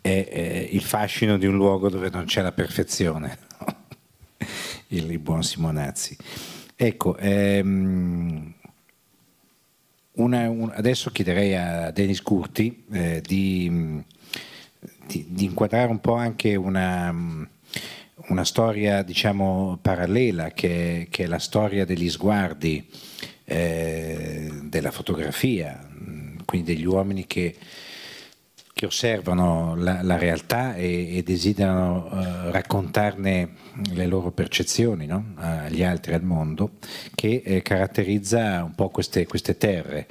è, è il fascino di un luogo dove non c'è la perfezione, il, buon Simonazzi. Ecco, ehm, una, un, adesso chiederei a Denis Curti eh, di, di, di, inquadrare un po' anche una una storia diciamo parallela che, che, è la storia degli sguardi eh, della fotografia quindi degli uomini che che osservano la, la realtà e, e desiderano eh, raccontarne le loro percezioni no? agli altri, al mondo, che eh, caratterizza un po' queste, queste terre.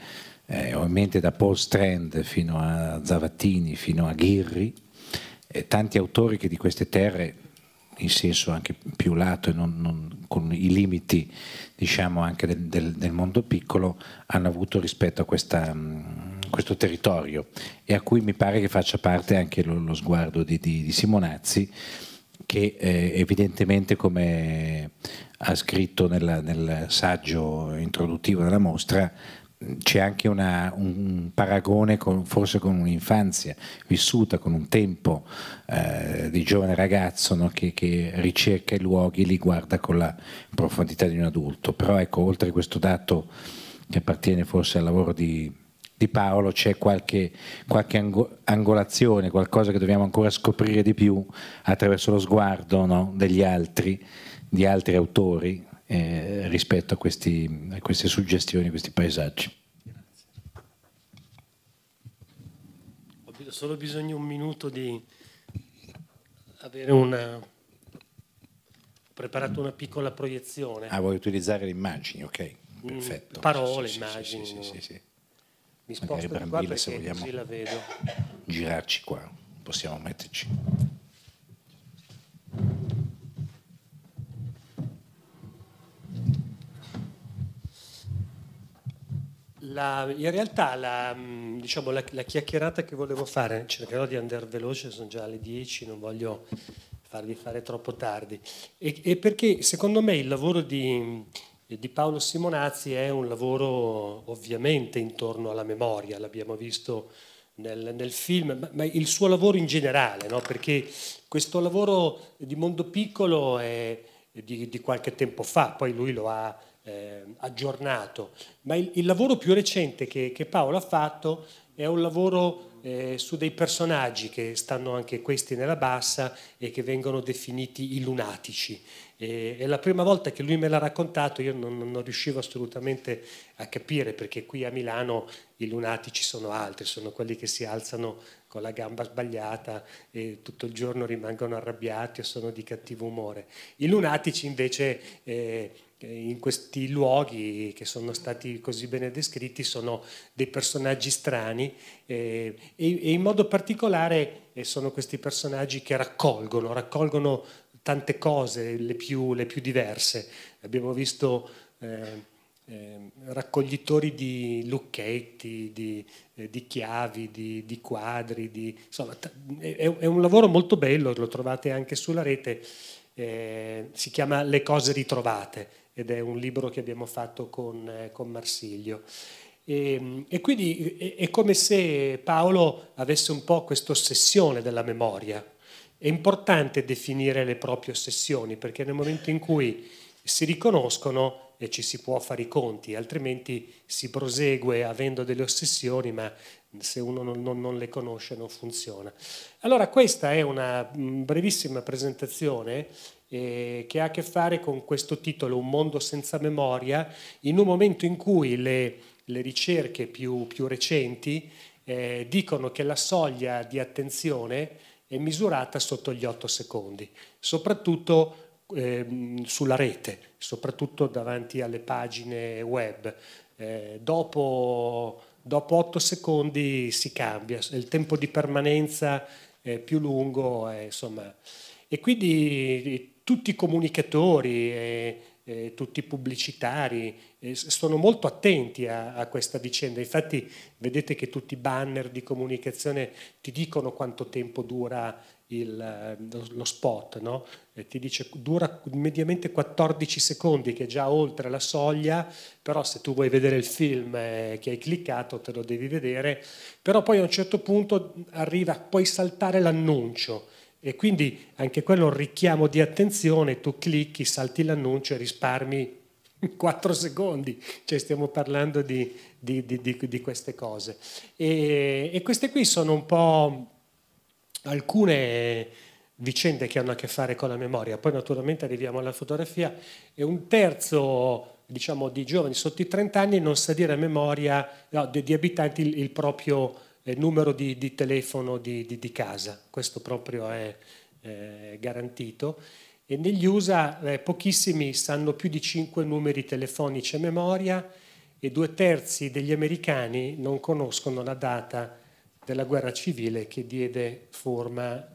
Eh, ovviamente da Paul Strand fino a Zavattini, fino a Ghirri, eh, tanti autori che di queste terre, in senso anche più lato e non, non, con i limiti diciamo anche del, del, del, mondo piccolo, hanno avuto rispetto a questa... Mh, mm, questo territorio e a cui mi pare che faccia parte anche lo, lo sguardo di, di, di, Simonazzi che eh, evidentemente come ha scritto nella, nel saggio introduttivo della mostra c'è anche una, un paragone con, forse con un'infanzia vissuta, con un tempo eh, di giovane ragazzo no? che, che, ricerca i luoghi, li guarda con la profondità di un adulto. Però ecco, oltre a questo dato che appartiene forse al lavoro di, di Paolo c'è qualche, qualche ango, angolazione, qualcosa che dobbiamo ancora scoprire di più attraverso lo sguardo no, degli altri, di altri autori eh, rispetto a, questi, a, queste suggestioni, a questi paesaggi.
Grazie. Ho solo bisogno un minuto di avere una... Ho preparato una piccola proiezione. Ah,
vuoi utilizzare le immagini, ok.
Mm, perfetto. Parole, sì, immagini. sì, sì. sì,
sì mi sposto Magari Brambilla se vogliamo la vedo. girarci qua, possiamo metterci.
La, in realtà la, mm, diciamo, la, la, chiacchierata che volevo fare, cercherò di andare veloce, sono già le 10, non voglio farvi fare troppo tardi, e, perché secondo me il lavoro di, di Paolo Simonazzi è un lavoro ovviamente intorno alla memoria, l'abbiamo visto nel, nel, film, ma, ma, il suo lavoro in generale, no? perché questo lavoro di Mondo Piccolo è di, di qualche tempo fa, poi lui lo ha eh, aggiornato, ma il, il, lavoro più recente che, che, Paolo ha fatto è un lavoro eh, su dei personaggi che stanno anche questi nella bassa e che vengono definiti i lunatici. E, e, la prima volta che lui me l'ha raccontato io non, non, riuscivo assolutamente a capire perché qui a Milano i lunatici sono altri, sono quelli che si alzano con la gamba sbagliata e tutto il giorno rimangono arrabbiati o sono di cattivo umore. I lunatici invece eh, in questi luoghi che sono stati così bene descritti sono dei personaggi strani eh, e, e, in modo particolare eh, sono questi personaggi che raccolgono, raccolgono tante cose, le più, le più diverse. Abbiamo visto eh, eh, raccoglitori di lucchetti, di, eh, di chiavi, di, di quadri, di, insomma è, è, un lavoro molto bello, lo trovate anche sulla rete, eh, si chiama Le cose ritrovate ed è un libro che abbiamo fatto con, eh, con Marsiglio. E, ehm, e quindi è, è come se Paolo avesse un po' questa ossessione della memoria, è importante definire le proprie ossessioni perché nel momento in cui si riconoscono e eh, ci si può fare i conti, altrimenti si prosegue avendo delle ossessioni, ma se uno non, non, non le conosce non funziona. Allora questa è una mm, brevissima presentazione eh, che ha a che fare con questo titolo Un mondo senza memoria, in un momento in cui le, le ricerche più, più recenti eh, dicono che la soglia di attenzione è misurata sotto gli 8 secondi, soprattutto eh, sulla rete, soprattutto davanti alle pagine web. Eh, dopo, dopo 8 secondi si cambia, il tempo di permanenza è più lungo, è, eh, insomma. E quindi eh, tutti i comunicatori... Eh, eh, tutti i pubblicitari, eh, sono molto attenti a, a, questa vicenda, infatti vedete che tutti i banner di comunicazione ti dicono quanto tempo dura il, eh, lo, lo, spot, no? eh, ti dice dura mediamente 14 secondi che è già oltre la soglia, però se tu vuoi vedere il film eh, che hai cliccato te lo devi vedere, però poi a un certo punto arriva, puoi saltare l'annuncio e quindi anche quello è un richiamo di attenzione, tu clicchi, salti l'annuncio e risparmi 4 secondi, cioè stiamo parlando di, di, di, di queste cose. E, e, queste qui sono un po' alcune vicende che hanno a che fare con la memoria, poi naturalmente arriviamo alla fotografia e un terzo diciamo, di giovani sotto i 30 anni non sa dire a memoria no, di, abitanti il, il proprio eh, numero di, di telefono di, di, di, casa, questo proprio è eh, garantito. E negli USA eh, pochissimi sanno più di 5 numeri telefonici a memoria e due terzi degli americani non conoscono la data della guerra civile che diede forma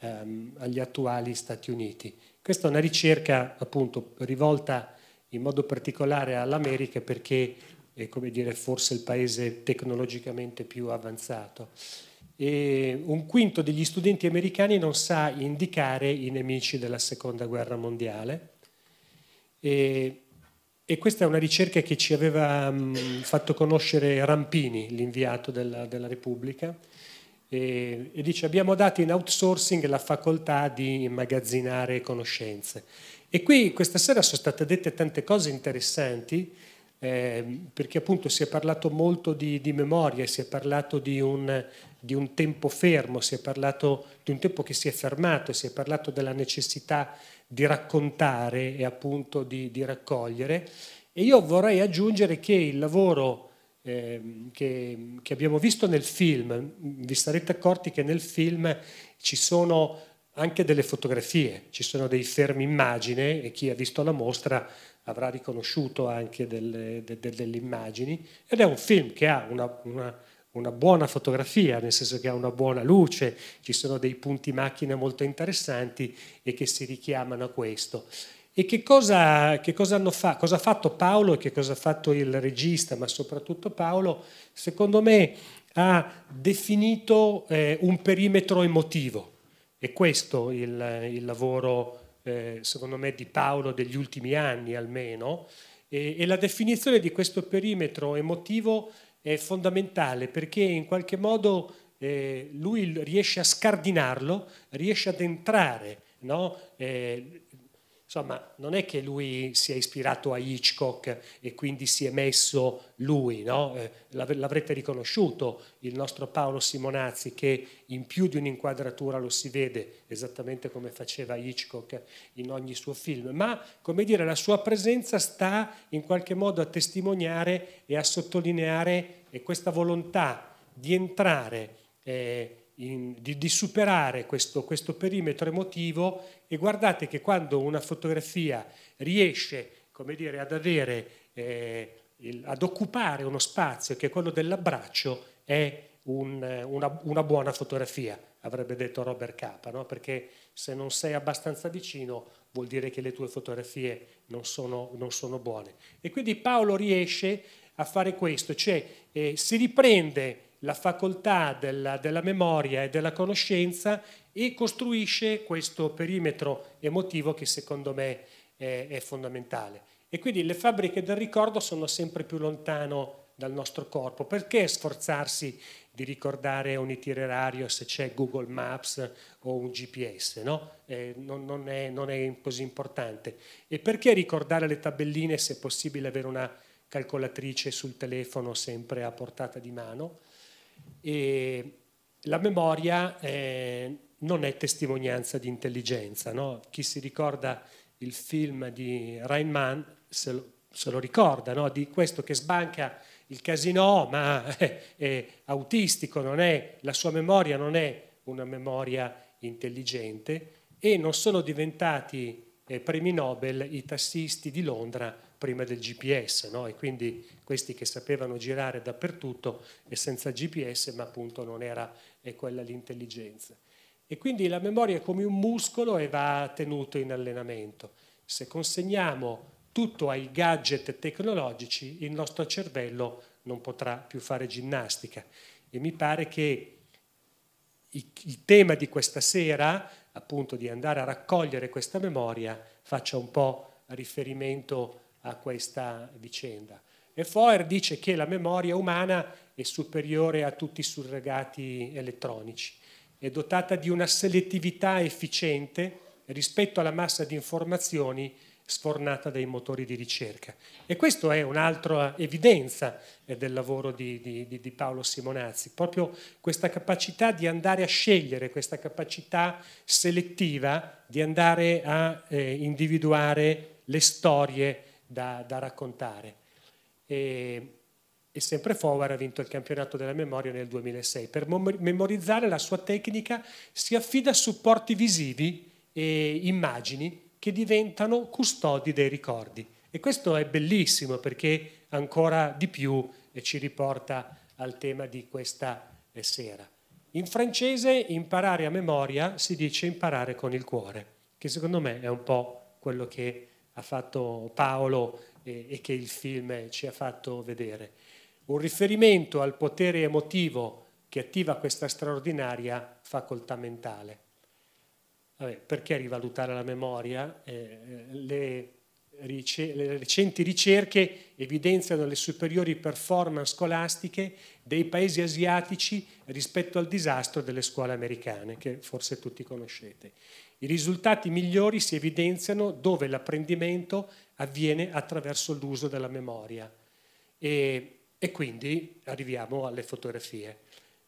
ehm, agli attuali Stati Uniti. Questa è una ricerca appunto rivolta in modo particolare all'America perché è come dire, forse il paese tecnologicamente più avanzato. E un quinto degli studenti americani non sa indicare i nemici della seconda guerra mondiale. E, e questa è una ricerca che ci aveva mh, mm, fatto conoscere Rampini, l'inviato della, della Repubblica, e, e, dice abbiamo dato in outsourcing la facoltà di immagazzinare conoscenze. E qui questa sera sono state dette tante cose interessanti eh, perché appunto si è parlato molto di, di memoria, si è parlato di un, di un, tempo fermo, si è parlato di un tempo che si è fermato, si è parlato della necessità di raccontare e appunto di, di raccogliere. E io vorrei aggiungere che il lavoro eh, che, che abbiamo visto nel film, vi sarete accorti che nel film ci sono anche delle fotografie, ci sono dei fermi immagine e chi ha visto la mostra avrà riconosciuto anche delle, de, de, delle immagini ed è un film che ha una, una, una, buona fotografia, nel senso che ha una buona luce, ci sono dei punti macchina molto interessanti e che si richiamano a questo. E che cosa, che cosa, fa, cosa ha fatto Paolo e che cosa ha fatto il regista, ma soprattutto Paolo, secondo me ha definito eh, un perimetro emotivo. E questo il, il lavoro eh, secondo me, di Paolo degli ultimi anni almeno, e, e la definizione di questo perimetro emotivo è fondamentale perché in qualche modo eh, lui riesce a scardinarlo, riesce ad entrare, no? eh, Insomma, non è che lui si è ispirato a Hitchcock e quindi si è messo lui, no? Eh, l'avrete riconosciuto, il nostro Paolo Simonazzi, che in più di un'inquadratura lo si vede esattamente come faceva Hitchcock in ogni suo film, ma come dire, la sua presenza sta in qualche modo a testimoniare e a sottolineare questa volontà di entrare. Eh, in, di, di, superare questo, questo perimetro emotivo e guardate che quando una fotografia riesce come dire, ad avere, eh, il, ad occupare uno spazio che è quello dell'abbraccio è un, una, una, buona fotografia, avrebbe detto Robert Capa, no? perché se non sei abbastanza vicino vuol dire che le tue fotografie non sono, non sono buone. E quindi Paolo riesce a fare questo, cioè eh, si riprende la facoltà della, della, memoria e della conoscenza e costruisce questo perimetro emotivo che secondo me è, è fondamentale. E quindi le fabbriche del ricordo sono sempre più lontano dal nostro corpo. Perché sforzarsi di ricordare un itinerario se c'è Google Maps o un GPS? No? Eh, non, non, è, non è così importante. E perché ricordare le tabelline se è possibile avere una calcolatrice sul telefono sempre a portata di mano? E la memoria eh, non è testimonianza di intelligenza. No? Chi si ricorda il film di Rain se lo, se lo ricorda, no? di questo che sbanca il casino, ma è, eh, è autistico, è, la sua memoria non è una memoria intelligente e non sono diventati eh, premi Nobel i tassisti di Londra prima del GPS, no? e quindi questi che sapevano girare dappertutto e senza GPS, ma appunto non era eh, quella l'intelligenza. E quindi la memoria è come un muscolo e va tenuto in allenamento. Se consegniamo tutto ai gadget tecnologici, il nostro cervello non potrà più fare ginnastica. E mi pare che il tema di questa sera, appunto di andare a raccogliere questa memoria, faccia un po' riferimento a a questa vicenda. E Foer dice che la memoria umana è superiore a tutti i surrogati elettronici, è dotata di una selettività efficiente rispetto alla massa di informazioni sfornata dai motori di ricerca. E questa è un'altra evidenza eh, del lavoro di, di, di, Paolo Simonazzi, proprio questa capacità di andare a scegliere, questa capacità selettiva di andare a eh, individuare le storie da, da raccontare. E, e sempre Fowler ha vinto il campionato della memoria nel 2006. Per memorizzare la sua tecnica si affida a supporti visivi e immagini che diventano custodi dei ricordi. E questo è bellissimo perché ancora di più eh, ci riporta al tema di questa eh, sera. In francese imparare a memoria si dice imparare con il cuore, che secondo me è un po' quello che ha fatto Paolo e, e che il film ci ha fatto vedere. Un riferimento al potere emotivo che attiva questa straordinaria facoltà mentale. Vabbè, perché rivalutare la memoria? Eh, le, rice- le, recenti ricerche evidenziano le superiori performance scolastiche dei paesi asiatici rispetto al disastro delle scuole americane, che forse tutti conoscete. I risultati migliori si evidenziano dove l'apprendimento avviene attraverso l'uso della memoria. E, e, quindi arriviamo alle fotografie.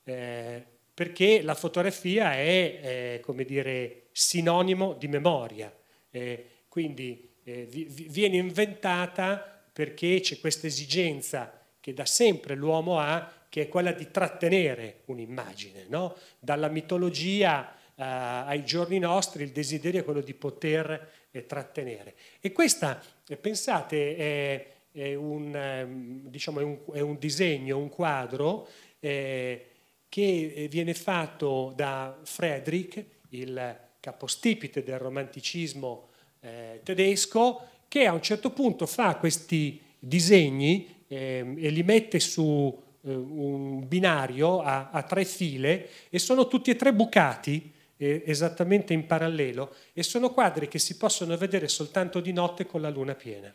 Eh, perché la fotografia è, eh, come dire, sinonimo di memoria. Eh, quindi eh, vi, viene inventata perché c'è questa esigenza che da sempre l'uomo ha, che è quella di trattenere un'immagine. No? Dalla mitologia eh, ai giorni nostri il desiderio è quello di poter eh, trattenere. E questa, eh, pensate, è, è, un, ehm, diciamo, è, un, è, un, disegno, un quadro eh, che eh, viene fatto da Friedrich, il capostipite del romanticismo eh, tedesco, che a un certo punto fa questi disegni ehm, e li mette su un binario a, a, tre file e sono tutti e tre bucati eh, esattamente in parallelo e sono quadri che si possono vedere soltanto di notte con la luna piena,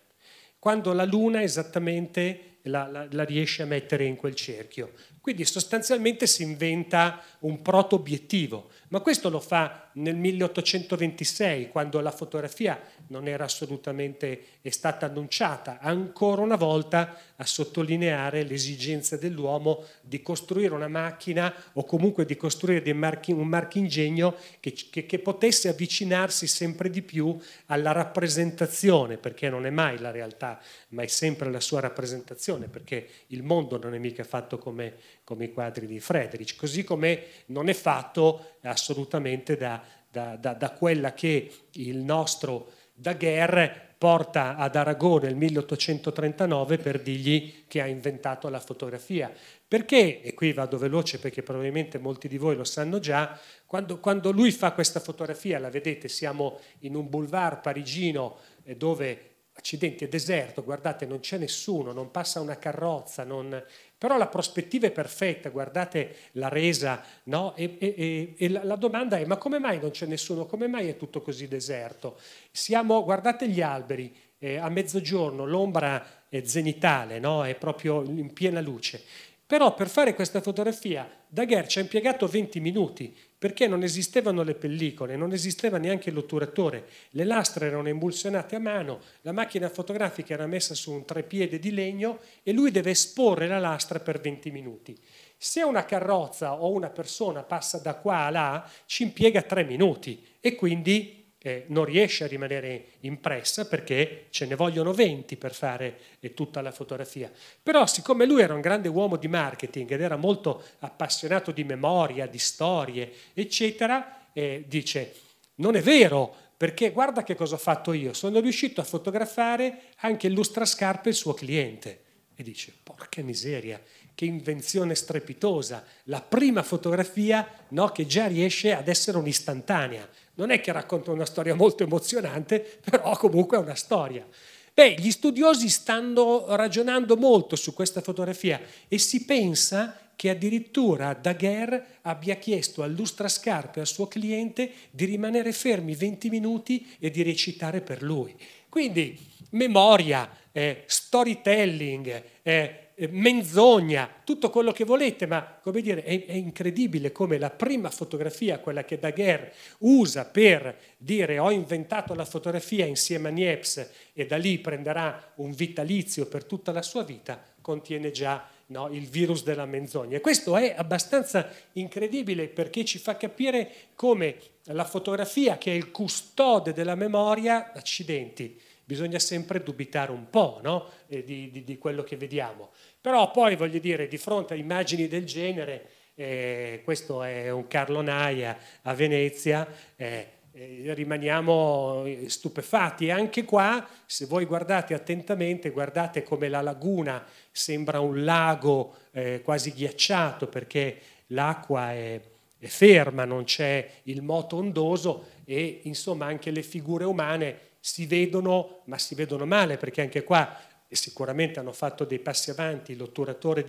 quando la luna esattamente la, la, la riesce a mettere in quel cerchio. Quindi sostanzialmente si inventa un proto-obiettivo, ma questo lo fa nel 1826, quando la fotografia non era assolutamente stata annunciata, ancora una volta a sottolineare l'esigenza dell'uomo di costruire una macchina o comunque di costruire un marchingegno che, che, che potesse avvicinarsi sempre di più alla rappresentazione, perché non è mai la realtà, ma è sempre la sua rappresentazione, perché il mondo non è mica fatto come come i quadri di Friedrich, così come non è fatto assolutamente da, da, da, da quella che il nostro Daguerre porta ad Aragona nel 1839 per dirgli che ha inventato la fotografia. Perché, e qui vado veloce perché probabilmente molti di voi lo sanno già, quando, quando lui fa questa fotografia, la vedete, siamo in un boulevard parigino eh, dove accidenti, è deserto, guardate, non c'è nessuno, non passa una carrozza, non, però la prospettiva è perfetta, guardate la resa, no? e, e, e, la domanda è ma come mai non c'è nessuno, come mai è tutto così deserto? Siamo, guardate gli alberi, eh, a mezzogiorno l'ombra è eh, zenitale, no? è proprio in piena luce. Però per fare questa fotografia Daguerre ci ha impiegato 20 minuti perché non esistevano le pellicole, non esisteva neanche l'otturatore, le lastre erano emulsionate a mano, la macchina fotografica era messa su un trepiede di legno e lui deve esporre la lastra per 20 minuti. Se una carrozza o una persona passa da qua a là ci impiega 3 minuti e quindi eh, non riesce a rimanere impressa perché ce ne vogliono 20 per fare eh, tutta la fotografia. Però siccome lui era un grande uomo di marketing ed era molto appassionato di memoria, di storie, eccetera, eh, dice non è vero perché guarda che cosa ho fatto io, sono riuscito a fotografare anche il lustrascarpe il suo cliente. E dice, porca miseria, che invenzione strepitosa, la prima fotografia no, che già riesce ad essere un'istantanea, non è che racconta una storia molto emozionante, però comunque è una storia. Beh, gli studiosi stanno ragionando molto su questa fotografia e si pensa che addirittura Daguerre abbia chiesto al lustrascarpe, al suo cliente, di rimanere fermi 20 minuti e di recitare per lui. Quindi memoria, eh, storytelling, eh, eh, menzogna, tutto quello che volete, ma come dire, è, è, incredibile come la prima fotografia, quella che Daguerre usa per dire ho inventato la fotografia insieme a Niepce e da lì prenderà un vitalizio per tutta la sua vita, contiene già no, il virus della menzogna. E questo è abbastanza incredibile perché ci fa capire come la fotografia, che è il custode della memoria, accidenti, bisogna sempre dubitare un po' no? eh, di, di, di, quello che vediamo. Però poi voglio dire, di fronte a immagini del genere, eh, questo è un Carlo Naia a Venezia, eh, eh rimaniamo eh, stupefatti. E anche qua, se voi guardate attentamente, guardate come la laguna sembra un lago eh, quasi ghiacciato perché l'acqua è è ferma, non c'è il moto ondoso e insomma anche le figure umane si vedono, ma si vedono male, perché anche qua sicuramente hanno fatto dei passi avanti, l'otturatore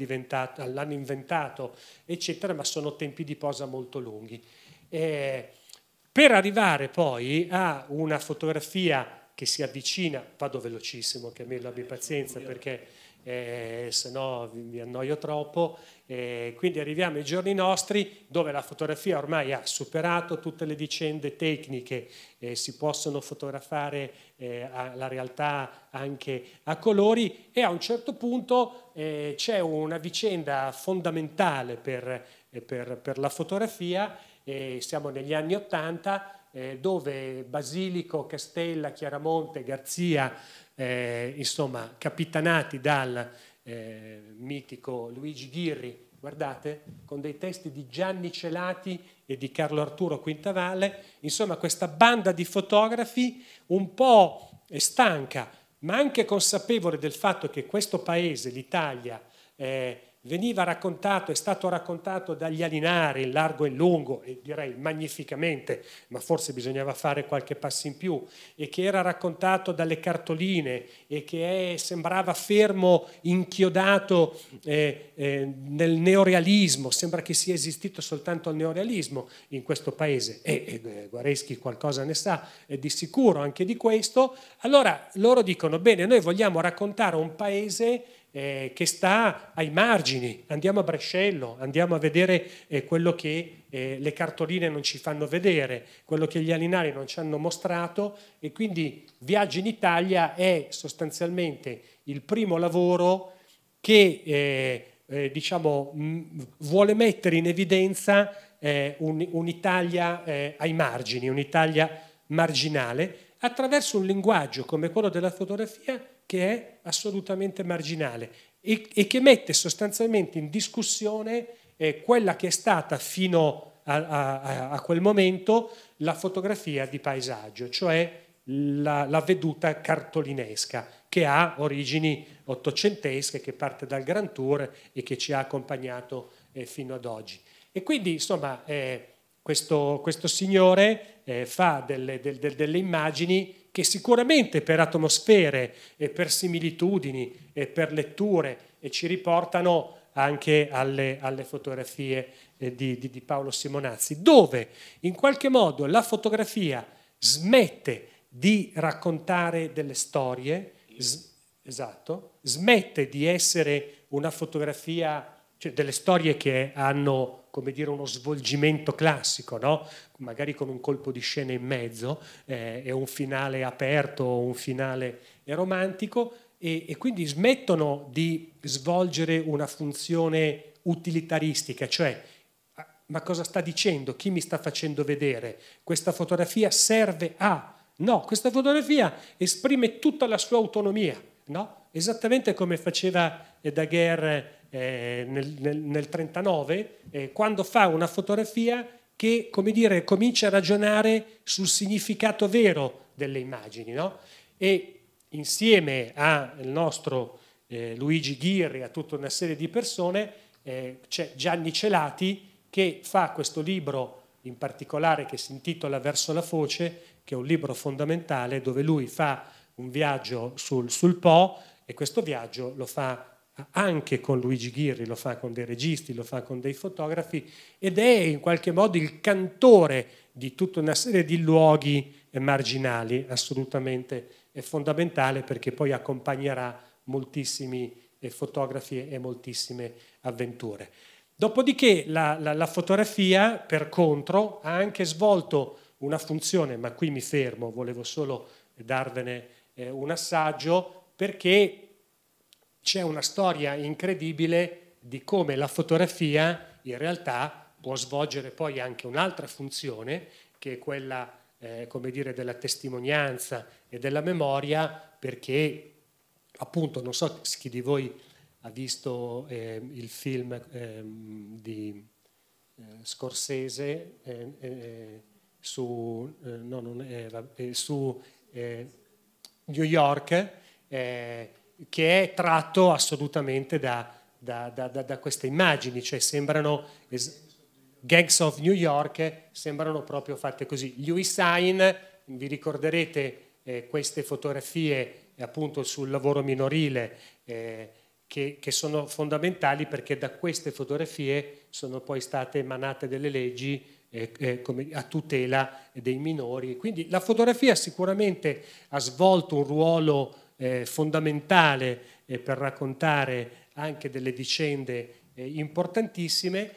l'hanno inventato, eccetera, ma sono tempi di posa molto lunghi. Eh, per arrivare poi a una fotografia che si avvicina, vado velocissimo, che a me lo abbia pazienza perché eh, se no vi annoio troppo. Eh, quindi arriviamo ai giorni nostri dove la fotografia ormai ha superato tutte le vicende tecniche, eh, si possono fotografare eh, la realtà anche a colori e a un certo punto eh, c'è una vicenda fondamentale per, eh, per, per la fotografia, siamo negli anni Ottanta, eh, dove Basilico, Castella, Chiaramonte, Garzia, eh, insomma, capitanati dal eh, mitico Luigi Ghirri, guardate, con dei testi di Gianni Celati e di Carlo Arturo Quintavalle, insomma questa banda di fotografi un po' stanca, ma anche consapevole del fatto che questo paese, l'Italia, eh, veniva raccontato, è stato raccontato dagli alinari in largo e in lungo, e direi magnificamente, ma forse bisognava fare qualche passo in più, e che era raccontato dalle cartoline e che è, sembrava fermo, inchiodato eh, eh, nel neorealismo, sembra che sia esistito soltanto il neorealismo in questo paese, e, e eh, Guareschi qualcosa ne sa eh, di sicuro anche di questo, allora loro dicono, bene, noi vogliamo raccontare un paese eh, che sta ai margini. Andiamo a Brescello, andiamo a vedere eh, quello che eh, le cartoline non ci fanno vedere, quello che gli alinari non ci hanno mostrato e quindi Viaggio in Italia è sostanzialmente il primo lavoro che eh, eh, diciamo, mh, vuole mettere in evidenza un, un'Italia ai margini, un'Italia marginale, attraverso un linguaggio come quello della fotografia che è assolutamente marginale e, e che mette sostanzialmente in discussione eh, quella che è stata fino a, a, a, quel momento la fotografia di paesaggio, cioè la, la veduta cartolinesca che ha origini ottocentesche, che parte dal Grand Tour e che ci ha accompagnato eh, fino ad oggi. E quindi, insomma, eh, questo, questo, signore eh, fa delle, del, delle, immagini che sicuramente per atmosfere e per similitudini e per letture e ci riportano anche alle, alle fotografie eh, di, di, di Paolo Simonazzi, dove in qualche modo la fotografia smette di raccontare delle storie, esatto, smette di essere una fotografia, cioè delle storie che hanno come dire, uno svolgimento classico, no? magari con un colpo di scena in mezzo eh, e un finale aperto, un finale romantico, e, e quindi smettono di svolgere una funzione utilitaristica, cioè ah, ma cosa sta dicendo? Chi mi sta facendo vedere? Questa fotografia serve a... No, questa fotografia esprime tutta la sua autonomia, no? esattamente come faceva Daguerre eh, nel, nel, nel 39, eh, quando fa una fotografia che, come dire, comincia a ragionare sul significato vero delle immagini, no? E insieme al nostro eh, Luigi Ghirri, a tutta una serie di persone, eh, c'è Gianni Celati che fa questo libro in particolare che si intitola Verso la foce, che è un libro fondamentale dove lui fa un viaggio sul, sul Po e questo viaggio lo fa anche con Luigi Ghirri, lo fa con dei registi, lo fa con dei fotografi ed è in qualche modo il cantore di tutta una serie di luoghi marginali, assolutamente fondamentale perché poi accompagnerà moltissimi eh, fotografi e moltissime avventure. Dopodiché la, la, la fotografia, per contro, ha anche svolto una funzione, ma qui mi fermo, volevo solo darvene eh, un assaggio, perché c'è una storia incredibile di come la fotografia in realtà può svolgere poi anche un'altra funzione, che è quella eh, come dire, della testimonianza e della memoria, perché appunto non so chi di voi ha visto eh, il film ehm, eh, di Scorsese eh, eh, su, eh, no, è, su New York che è tratto assolutamente da, da, da, da queste immagini, cioè sembrano es- Gangs of New York, sembrano proprio fatte così. Louis Sain, vi ricorderete eh, queste fotografie eh, appunto sul lavoro minorile eh, che, che, sono fondamentali perché da queste fotografie sono poi state emanate delle leggi eh, eh come, a tutela dei minori. Quindi la fotografia sicuramente ha svolto un ruolo eh, fondamentale eh, per raccontare anche delle vicende eh, importantissime.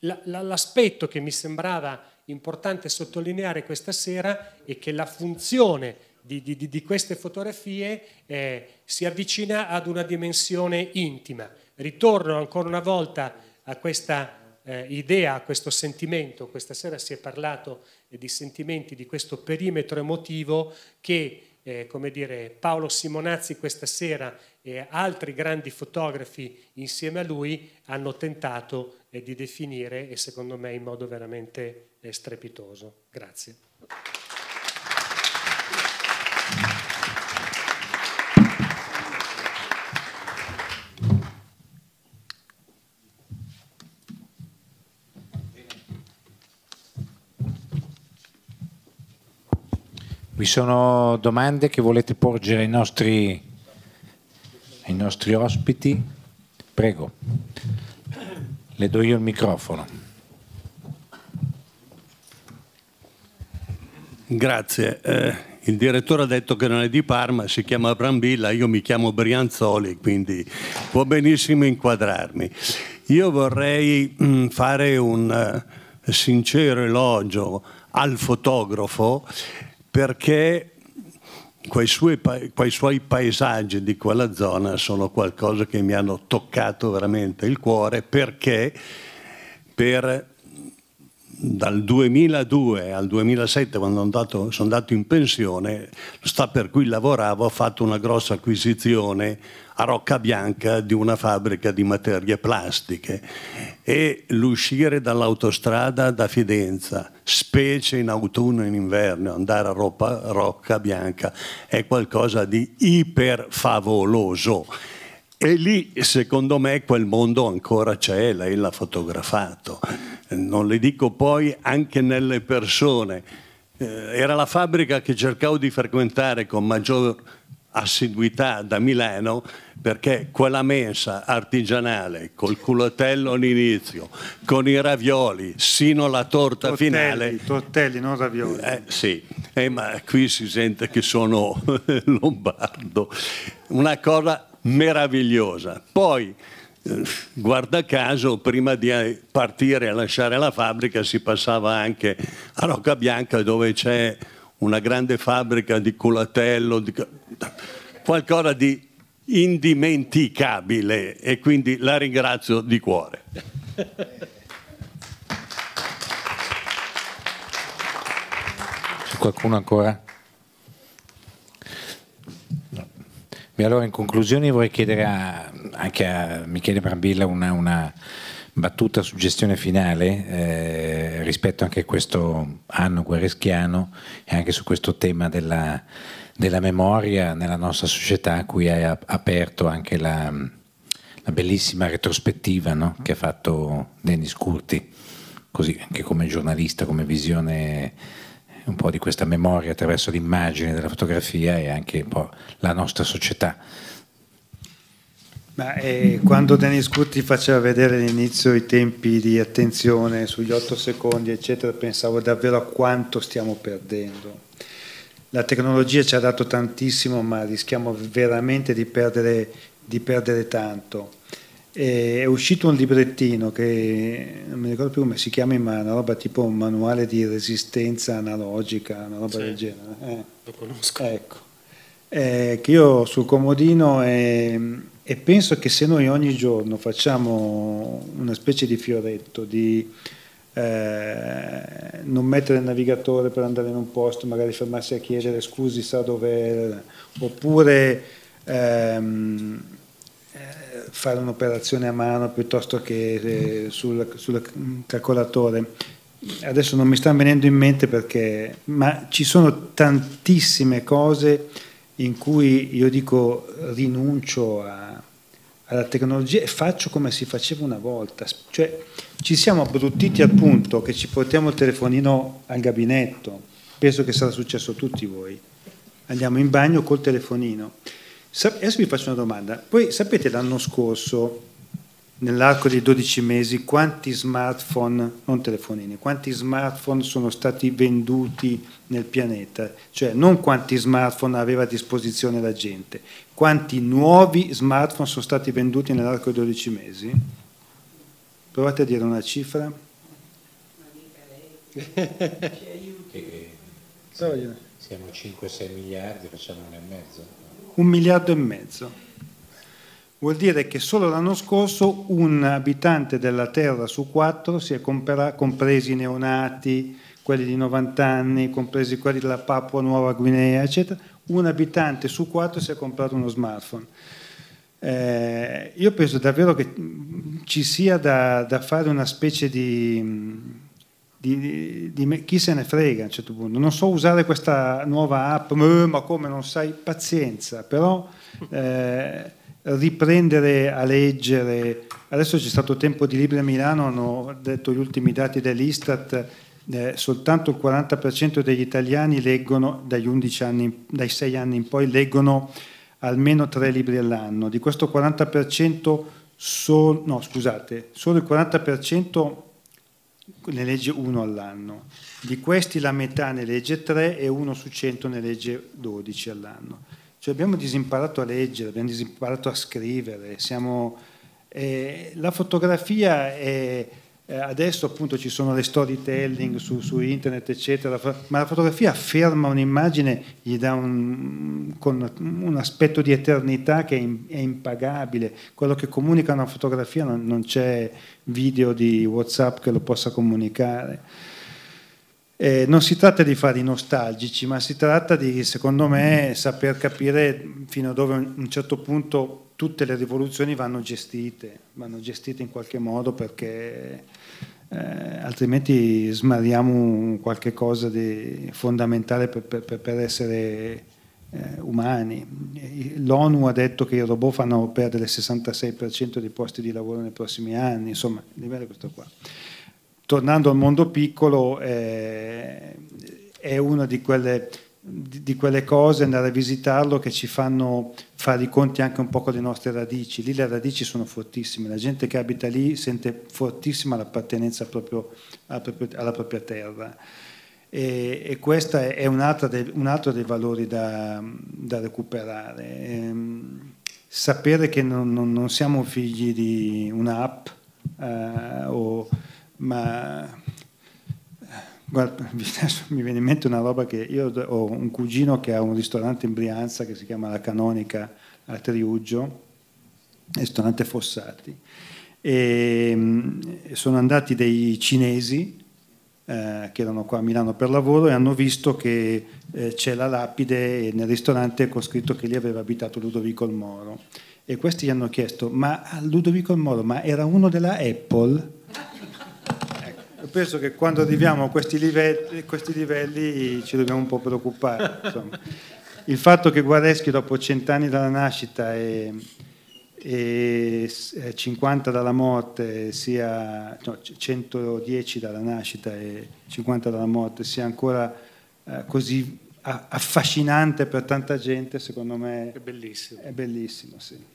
l'aspetto che mi sembrava importante sottolineare questa sera è che la funzione di, di, di queste fotografie eh, si avvicina ad una dimensione intima. Ritorno ancora una volta a questa eh, idea, a questo sentimento. Questa sera si è parlato eh, di sentimenti, di questo perimetro emotivo che eh, come dire, Paolo Simonazzi questa sera e altri grandi fotografi insieme a lui hanno tentato eh, di definire e secondo me in modo veramente eh, strepitoso. Grazie.
vi sono domande che volete porgere ai nostri, ai nostri ospiti? Prego, le do io il microfono.
Grazie. Eh, il direttore ha detto che non è di Parma, si chiama Brambilla, io mi chiamo Brianzoli, quindi può benissimo inquadrarmi. Io vorrei mm, fare un eh, sincero elogio al fotografo perché quei suoi, quei suoi paesaggi di quella zona sono qualcosa che mi hanno toccato veramente il cuore perché per dal 2002 al 2007, quando andato, sono andato in pensione, sta per cui lavoravo, ho fatto una grossa acquisizione a Bianca di una fabbrica di materie plastiche e l'uscire dall'autostrada da Fidenza, specie in autunno e in inverno, andare a Rocca Bianca è qualcosa di iperfavoloso. E lì, secondo me, quel mondo ancora c'è, lei l'ha fotografato. Non le dico poi anche nelle persone. Eh, era la fabbrica che cercavo di frequentare con maggior assiduità da Milano perché quella mensa artigianale col culatello all'inizio, con i ravioli, sino alla torta tortelli, finale. Tortelli, non ravioli. Eh, sì, eh, ma qui si sente che sono lombardo. Una cosa meravigliosa. Poi, eh, guarda caso, prima di eh, partire a lasciare la fabbrica si passava anche a Rocca Bianca dove c'è una grande fabbrica di culatello. Di qualcosa di indimenticabile e quindi la ringrazio di cuore.
C'è
qualcuno ancora? No. Beh, allora in conclusione vorrei chiedere a, anche a Michele Brambilla una, una battuta suggestione finale eh, rispetto anche a questo anno guerreschiano e anche su questo tema della della memoria nella nostra società a cui hai aperto anche la, la bellissima retrospettiva no? che ha fatto Dennis Curti, così anche come giornalista, come visione eh, un po' di questa memoria attraverso l'immagine della fotografia e anche un po' la nostra società.
Ma, eh, quando Dennis Curti faceva vedere all'inizio i tempi di attenzione sugli 8 secondi, eccetera, pensavo davvero a quanto stiamo perdendo la tecnologia ci ha dato tantissimo, ma rischiamo veramente di perdere, di perdere tanto. E è uscito un librettino che non mi ricordo più come si chiama, ma una roba tipo un manuale di resistenza analogica, una roba sì, del genere. Eh, lo conosco. Ecco. Eh, che io ho sul comodino e, e penso che se noi ogni giorno facciamo una specie di fioretto di eh, non mettere il navigatore per andare in un posto, magari fermarsi a chiedere scusi, sa dove, oppure ehm, eh, fare un'operazione a mano piuttosto che eh, sul, sul calcolatore. Adesso non mi stanno venendo in mente perché, ma ci sono tantissime cose in cui io dico rinuncio a alla tecnologia e faccio come si faceva una volta. Cioè ci siamo abbruttiti al punto che ci portiamo il telefonino al gabinetto, penso che sarà successo a tutti voi. Andiamo in bagno col telefonino. Adesso vi faccio una domanda. Voi sapete l'anno scorso nell'arco di 12 mesi quanti smartphone, non telefonini, quanti smartphone sono stati venduti nel pianeta, cioè non quanti smartphone aveva a disposizione la gente, quanti nuovi smartphone sono stati venduti nell'arco di 12 mesi? Provate a dire una cifra.
Siamo 5-6 miliardi, facciamo un e mezzo.
Un miliardo e mezzo. Vuol dire che solo l'anno scorso un abitante della Terra su quattro si è comprato, compresi i neonati, quelli di 90 anni, compresi quelli della Papua Nuova Guinea, eccetera, un abitante su quattro si è comprato uno smartphone. Eh, io penso davvero che ci sia da, da fare una specie di, di, di, di, chi se ne frega a un certo punto. Non so usare questa nuova app, eh, ma come non sai, pazienza, però eh, riprendere a leggere, adesso c'è stato tempo di libri a Milano, hanno detto gli ultimi dati dell'Istat, eh, soltanto il 40% degli italiani leggono, dagli 11 anni, dai 6 anni in poi, leggono almeno 3 libri all'anno. Di questo 40% so, no, scusate, solo il 40% ne legge uno all'anno. Di questi la metà ne legge 3 e uno su 100 ne legge 12 all'anno. Cioè abbiamo disimparato a leggere, abbiamo disimparato a scrivere, siamo, eh, la fotografia è, eh, adesso appunto ci sono le storytelling su, su, internet eccetera, ma la fotografia afferma un'immagine, gli dà un, un aspetto di eternità che è, in, è, impagabile, quello che comunica una fotografia non, non c'è video di Whatsapp che lo possa comunicare. Eh, non si tratta di fare i nostalgici, ma si tratta di, secondo me, saper capire fino a dove a un certo punto tutte le rivoluzioni vanno gestite, vanno gestite in qualche modo perché eh, altrimenti smariamo qualche cosa di fondamentale per, per, per essere eh, umani. L'ONU ha detto che i robot fanno perdere il 66% dei posti di lavoro nei prossimi anni, insomma, il livello questo qua tornando al mondo piccolo, eh, è una di quelle, di, di quelle, cose, andare a visitarlo, che ci fanno fare i conti anche un po' con le nostre radici. Lì le radici sono fortissime, la gente che abita lì sente fortissima l'appartenenza proprio, alla, propria, alla propria terra. E, e questo è, un, altro dei, un, altro dei, valori da, da recuperare. Ehm, sapere che non, non, non, siamo figli di un'app eh, o ma guarda, mi viene in mente una roba che io ho un cugino che ha un ristorante in Brianza che si chiama La Canonica a Triuggio, ristorante Fossati. E ehm, sono andati dei cinesi eh, che erano qua a Milano per lavoro e hanno visto che eh, c'è la lapide nel ristorante con scritto che lì aveva abitato Ludovico il Moro. E questi gli hanno chiesto, ma Ludovico il Moro, ma era uno della Apple? Io penso che quando arriviamo a questi livelli, questi livelli ci dobbiamo un po' preoccupare. Insomma. Il fatto che Guareschi dopo cent'anni dalla nascita e, e 50 eh, dalla morte, sia, no, 110 dalla nascita e 50 dalla morte, sia ancora eh, così affascinante per tanta gente, secondo me è bellissimo. È bellissimo sì.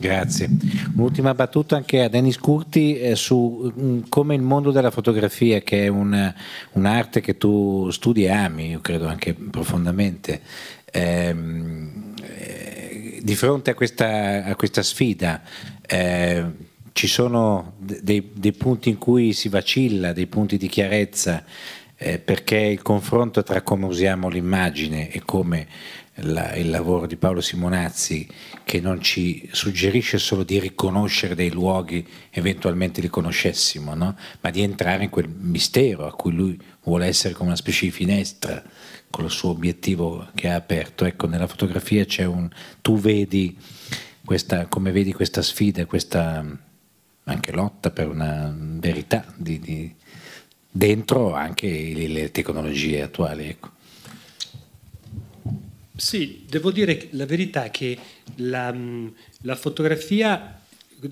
Grazie. Un'ultima battuta anche a Denis Curti eh, su mh, mm, come il mondo della fotografia, che è un, un'arte che tu studi e ami, io credo anche profondamente, ehm, eh, di fronte a questa, a questa sfida eh, ci sono dei, dei, punti in cui si vacilla, dei punti di chiarezza, eh, perché il confronto tra come usiamo l'immagine e come la, il lavoro di Paolo Simonazzi che non ci suggerisce solo di riconoscere dei luoghi eventualmente li conoscessimo, no? ma di entrare in quel mistero a cui lui vuole essere come una specie di finestra con il suo obiettivo che ha aperto. Ecco, nella fotografia c'è un tu vedi questa, come vedi questa sfida, questa mm, anche lotta per una verità di, di, dentro anche le tecnologie attuali. Ecco.
Sì, devo dire la verità che la, mm, la fotografia,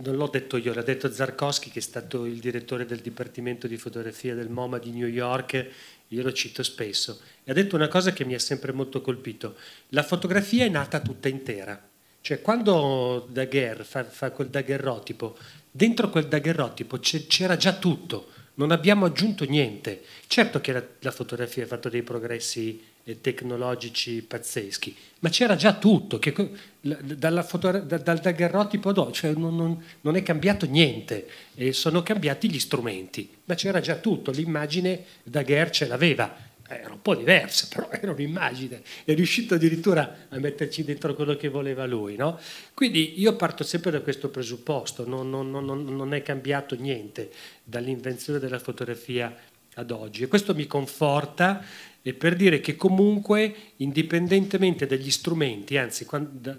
non l'ho detto io, l'ha detto Zarkowski che è stato il direttore del Dipartimento di Fotografia del MoMA di New York, io lo cito spesso, e ha detto una cosa che mi ha sempre molto colpito, la fotografia è nata tutta intera, cioè quando Daguerre fa, fa quel daguerrotipo, dentro quel daguerrotipo c'era già tutto, non abbiamo aggiunto niente. Certo che la, la fotografia ha fatto dei progressi eh, tecnologici pazzeschi, ma c'era già tutto, che, dalla foto, da, dal daguerrotipo ad oggi, cioè non, non, non, è cambiato niente, eh, sono cambiati gli strumenti, ma c'era già tutto, l'immagine Daguerre ce l'aveva, eh, era un po' diversa, però era un'immagine, è riuscito addirittura a metterci dentro quello che voleva lui. No? Quindi io parto sempre da questo presupposto, non, non è cambiato niente dall'invenzione della fotografia ad oggi e questo mi conforta e per dire che comunque, indipendentemente dagli strumenti, anzi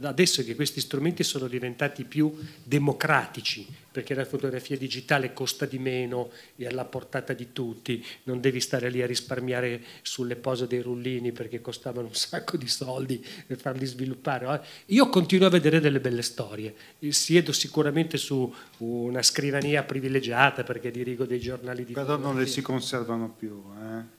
adesso che questi strumenti sono diventati più democratici, perché la fotografia digitale costa di meno, è alla portata di tutti, non devi stare lì a risparmiare sulle pose dei rullini perché costavano un sacco di soldi per farli sviluppare. Eh. Io continuo a vedere delle belle storie, eh, siedo sicuramente su una scrivania privilegiata perché dirigo dei giornali di... Però non le si
conservano più. Eh?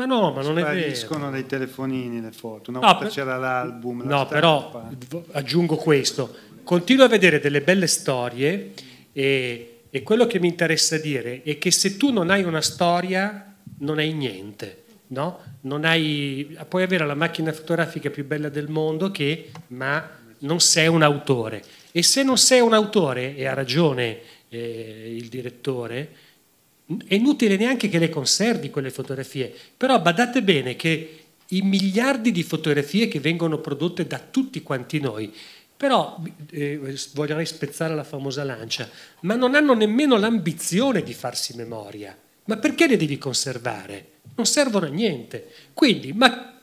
Ma no, ma non è vero. Spariscono dai telefonini le foto. Una no, volta c'era l'album. No, però aggiungo questo. Continuo a vedere delle belle storie e, e quello che mi interessa dire è che se tu non hai una storia non hai niente. No? Hai, puoi avere la macchina fotografica più bella del mondo che, ma non sei un autore. E se non sei un autore, e ha ragione eh, il direttore, è inutile neanche che le conservi quelle fotografie, però badate bene che i miliardi di fotografie che vengono prodotte da tutti quanti noi, però eh, vorrei spezzare la famosa lancia, ma non hanno nemmeno l'ambizione di farsi memoria. Ma perché le devi conservare? Non servono a niente. Quindi, ma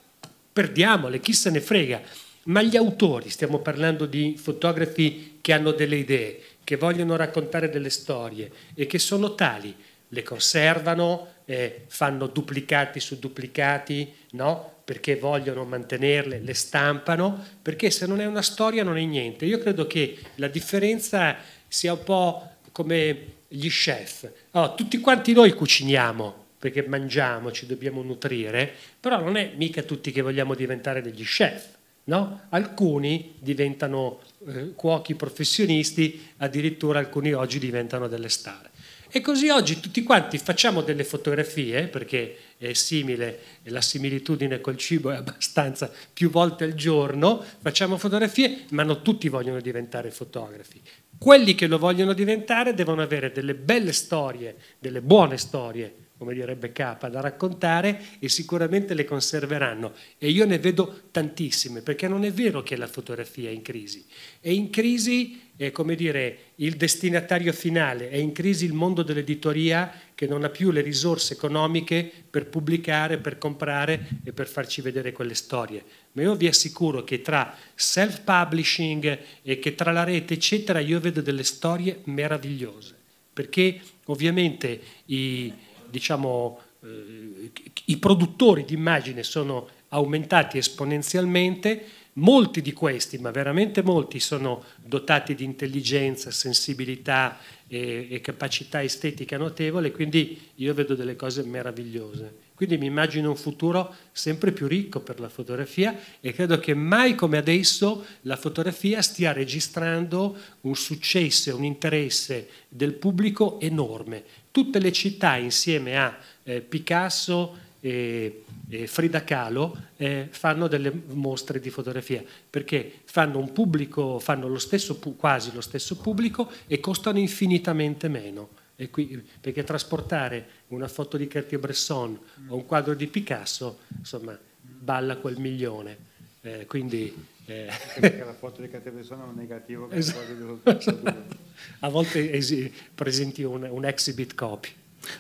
perdiamole, chi se ne frega. Ma gli autori, stiamo parlando di fotografi che hanno delle idee, che vogliono raccontare delle storie e che sono tali le conservano, eh, fanno duplicati su duplicati, no? perché vogliono mantenerle, le stampano, perché se non è una storia non è niente. Io credo che la differenza sia un po' come gli chef. Allora, tutti quanti noi cuciniamo, perché mangiamo, ci dobbiamo nutrire, però non è mica tutti che vogliamo diventare degli chef. No? Alcuni diventano eh, cuochi professionisti, addirittura alcuni oggi diventano delle star. E così oggi tutti quanti facciamo delle fotografie, perché è simile, la similitudine col cibo è abbastanza più volte al giorno, facciamo fotografie, ma non tutti vogliono diventare fotografi. Quelli che lo vogliono diventare devono avere delle belle storie, delle buone storie come direbbe Capa, da raccontare e sicuramente le conserveranno. E io ne vedo tantissime, perché non è vero che la fotografia è in crisi. È in crisi, è come dire, il destinatario finale, è in crisi il mondo dell'editoria che non ha più le risorse economiche per pubblicare, per comprare e per farci vedere quelle storie. Ma io vi assicuro che tra self-publishing e che tra la rete, eccetera, io vedo delle storie meravigliose, perché ovviamente i diciamo, eh, i produttori di immagine sono aumentati esponenzialmente, molti di questi, ma veramente molti, sono dotati di intelligenza, sensibilità e, e capacità estetica notevole, quindi io vedo delle cose meravigliose. Quindi mi immagino un futuro sempre più ricco per la fotografia e credo che mai come adesso la fotografia stia registrando un successo e un interesse del pubblico enorme tutte le città insieme a eh, Picasso e, e, Frida Kahlo eh, fanno delle mostre di fotografia perché fanno un pubblico, fanno lo stesso, quasi lo stesso pubblico e costano infinitamente meno. Qui, perché trasportare una foto di Cartier-Bresson o un quadro di Picasso, insomma, balla quel milione. Eh, quindi eh. eh perché
la foto di cattive è
un negativo che esatto. esatto. A volte esi- presenti un, un exhibit copy.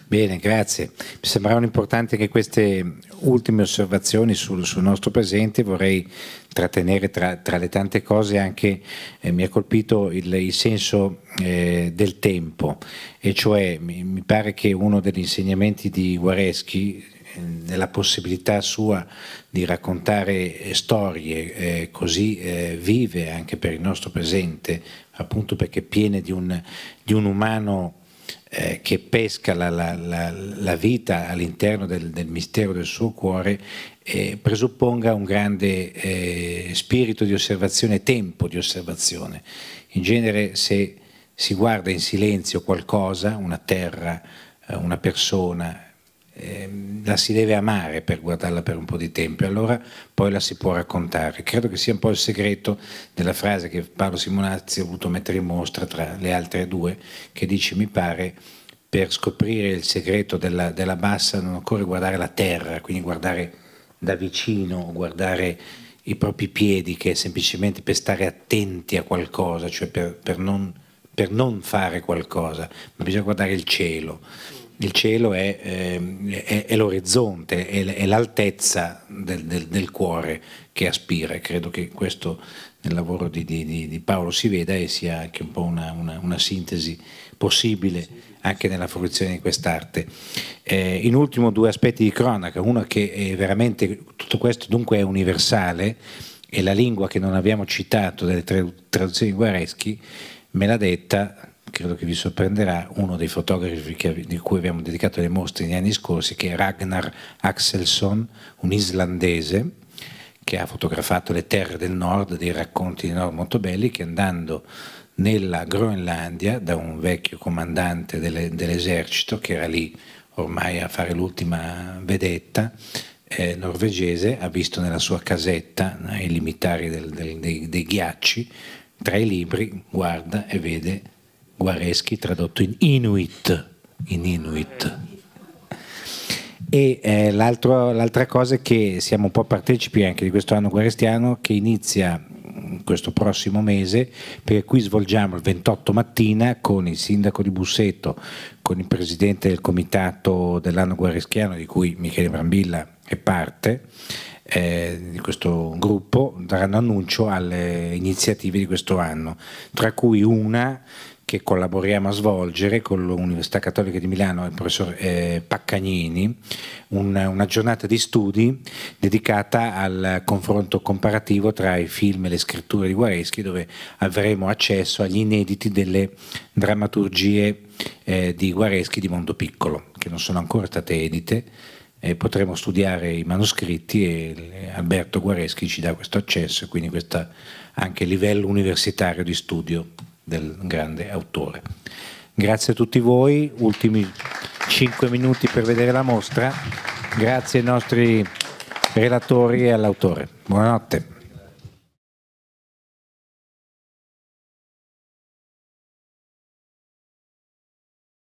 Bene, grazie. Mi sembravano importanti anche queste ultime osservazioni sul, sul nostro presente. Vorrei trattenere tra, tra le tante cose anche, eh, mi ha colpito il, il senso eh, del tempo, e cioè mi, mi, pare che uno degli insegnamenti di Guareschi, nella possibilità sua di raccontare eh, storie eh, così eh, vive anche per il nostro presente, appunto perché piene di un, di un umano eh, che pesca la, la, la, la vita all'interno del, del, mistero del suo cuore eh, presupponga un grande eh, spirito di osservazione e tempo di osservazione. In genere se si guarda in silenzio qualcosa, una terra, una persona, Ehm, la si deve amare per guardarla per un po' di tempo e allora poi la si può raccontare. Credo che sia un po' il segreto della frase che Paolo Simonazzi ha voluto mettere in mostra tra le altre due, che dice mi pare per scoprire il segreto della, della bassa non occorre guardare la terra, quindi guardare da vicino, guardare i propri piedi, che è semplicemente per stare attenti a qualcosa, cioè per, per, non, per non, fare qualcosa, ma bisogna guardare il cielo il cielo è, eh, è, è l'orizzonte, è, è l'altezza del, del, del, cuore che aspira. Credo che questo nel lavoro di, di, di Paolo si veda e sia anche un po' una, una, una sintesi possibile anche nella fruizione di quest'arte. Eh, in ultimo due aspetti di cronaca, uno che è veramente tutto questo dunque è universale e la lingua che non abbiamo citato delle traduzioni guareschi me l'ha detta credo che vi sorprenderà, uno dei fotografi che, di cui abbiamo dedicato le mostre negli anni scorsi, che è Ragnar Axelsson, un islandese che ha fotografato le terre del nord, dei racconti di nord molto belli, che andando nella Groenlandia da un vecchio comandante dell'esercito che era lì ormai a fare l'ultima vedetta, eh, norvegese ha visto nella sua casetta, ai eh, limitari del, del, dei, dei ghiacci, tra i libri, guarda e vede Guareschi tradotto in Inuit. In Inuit. E eh, l'altra cosa è che siamo un po' partecipi anche di questo anno guarestiano che inizia mm, questo prossimo mese, perché qui svolgiamo il 28 mattina con il sindaco di Busseto, con il presidente del comitato dell'anno guareschiano, di cui Michele Brambilla è parte, eh, di questo gruppo, daranno annuncio alle iniziative di questo anno, tra cui una che collaboriamo a svolgere con l'Università Cattolica di Milano e il professor eh, Paccagnini, un, una giornata di studi dedicata al confronto comparativo tra i film e le scritture di Guareschi, dove avremo accesso agli inediti delle drammaturgie eh, di Guareschi di Mondo Piccolo, che non sono ancora state edite. Eh, potremo studiare i manoscritti e Alberto Guareschi ci dà questo accesso e quindi questo anche livello universitario di studio del grande autore. Grazie a tutti voi, ultimi 5 minuti per vedere la mostra, grazie ai nostri relatori e all'autore. Buonanotte.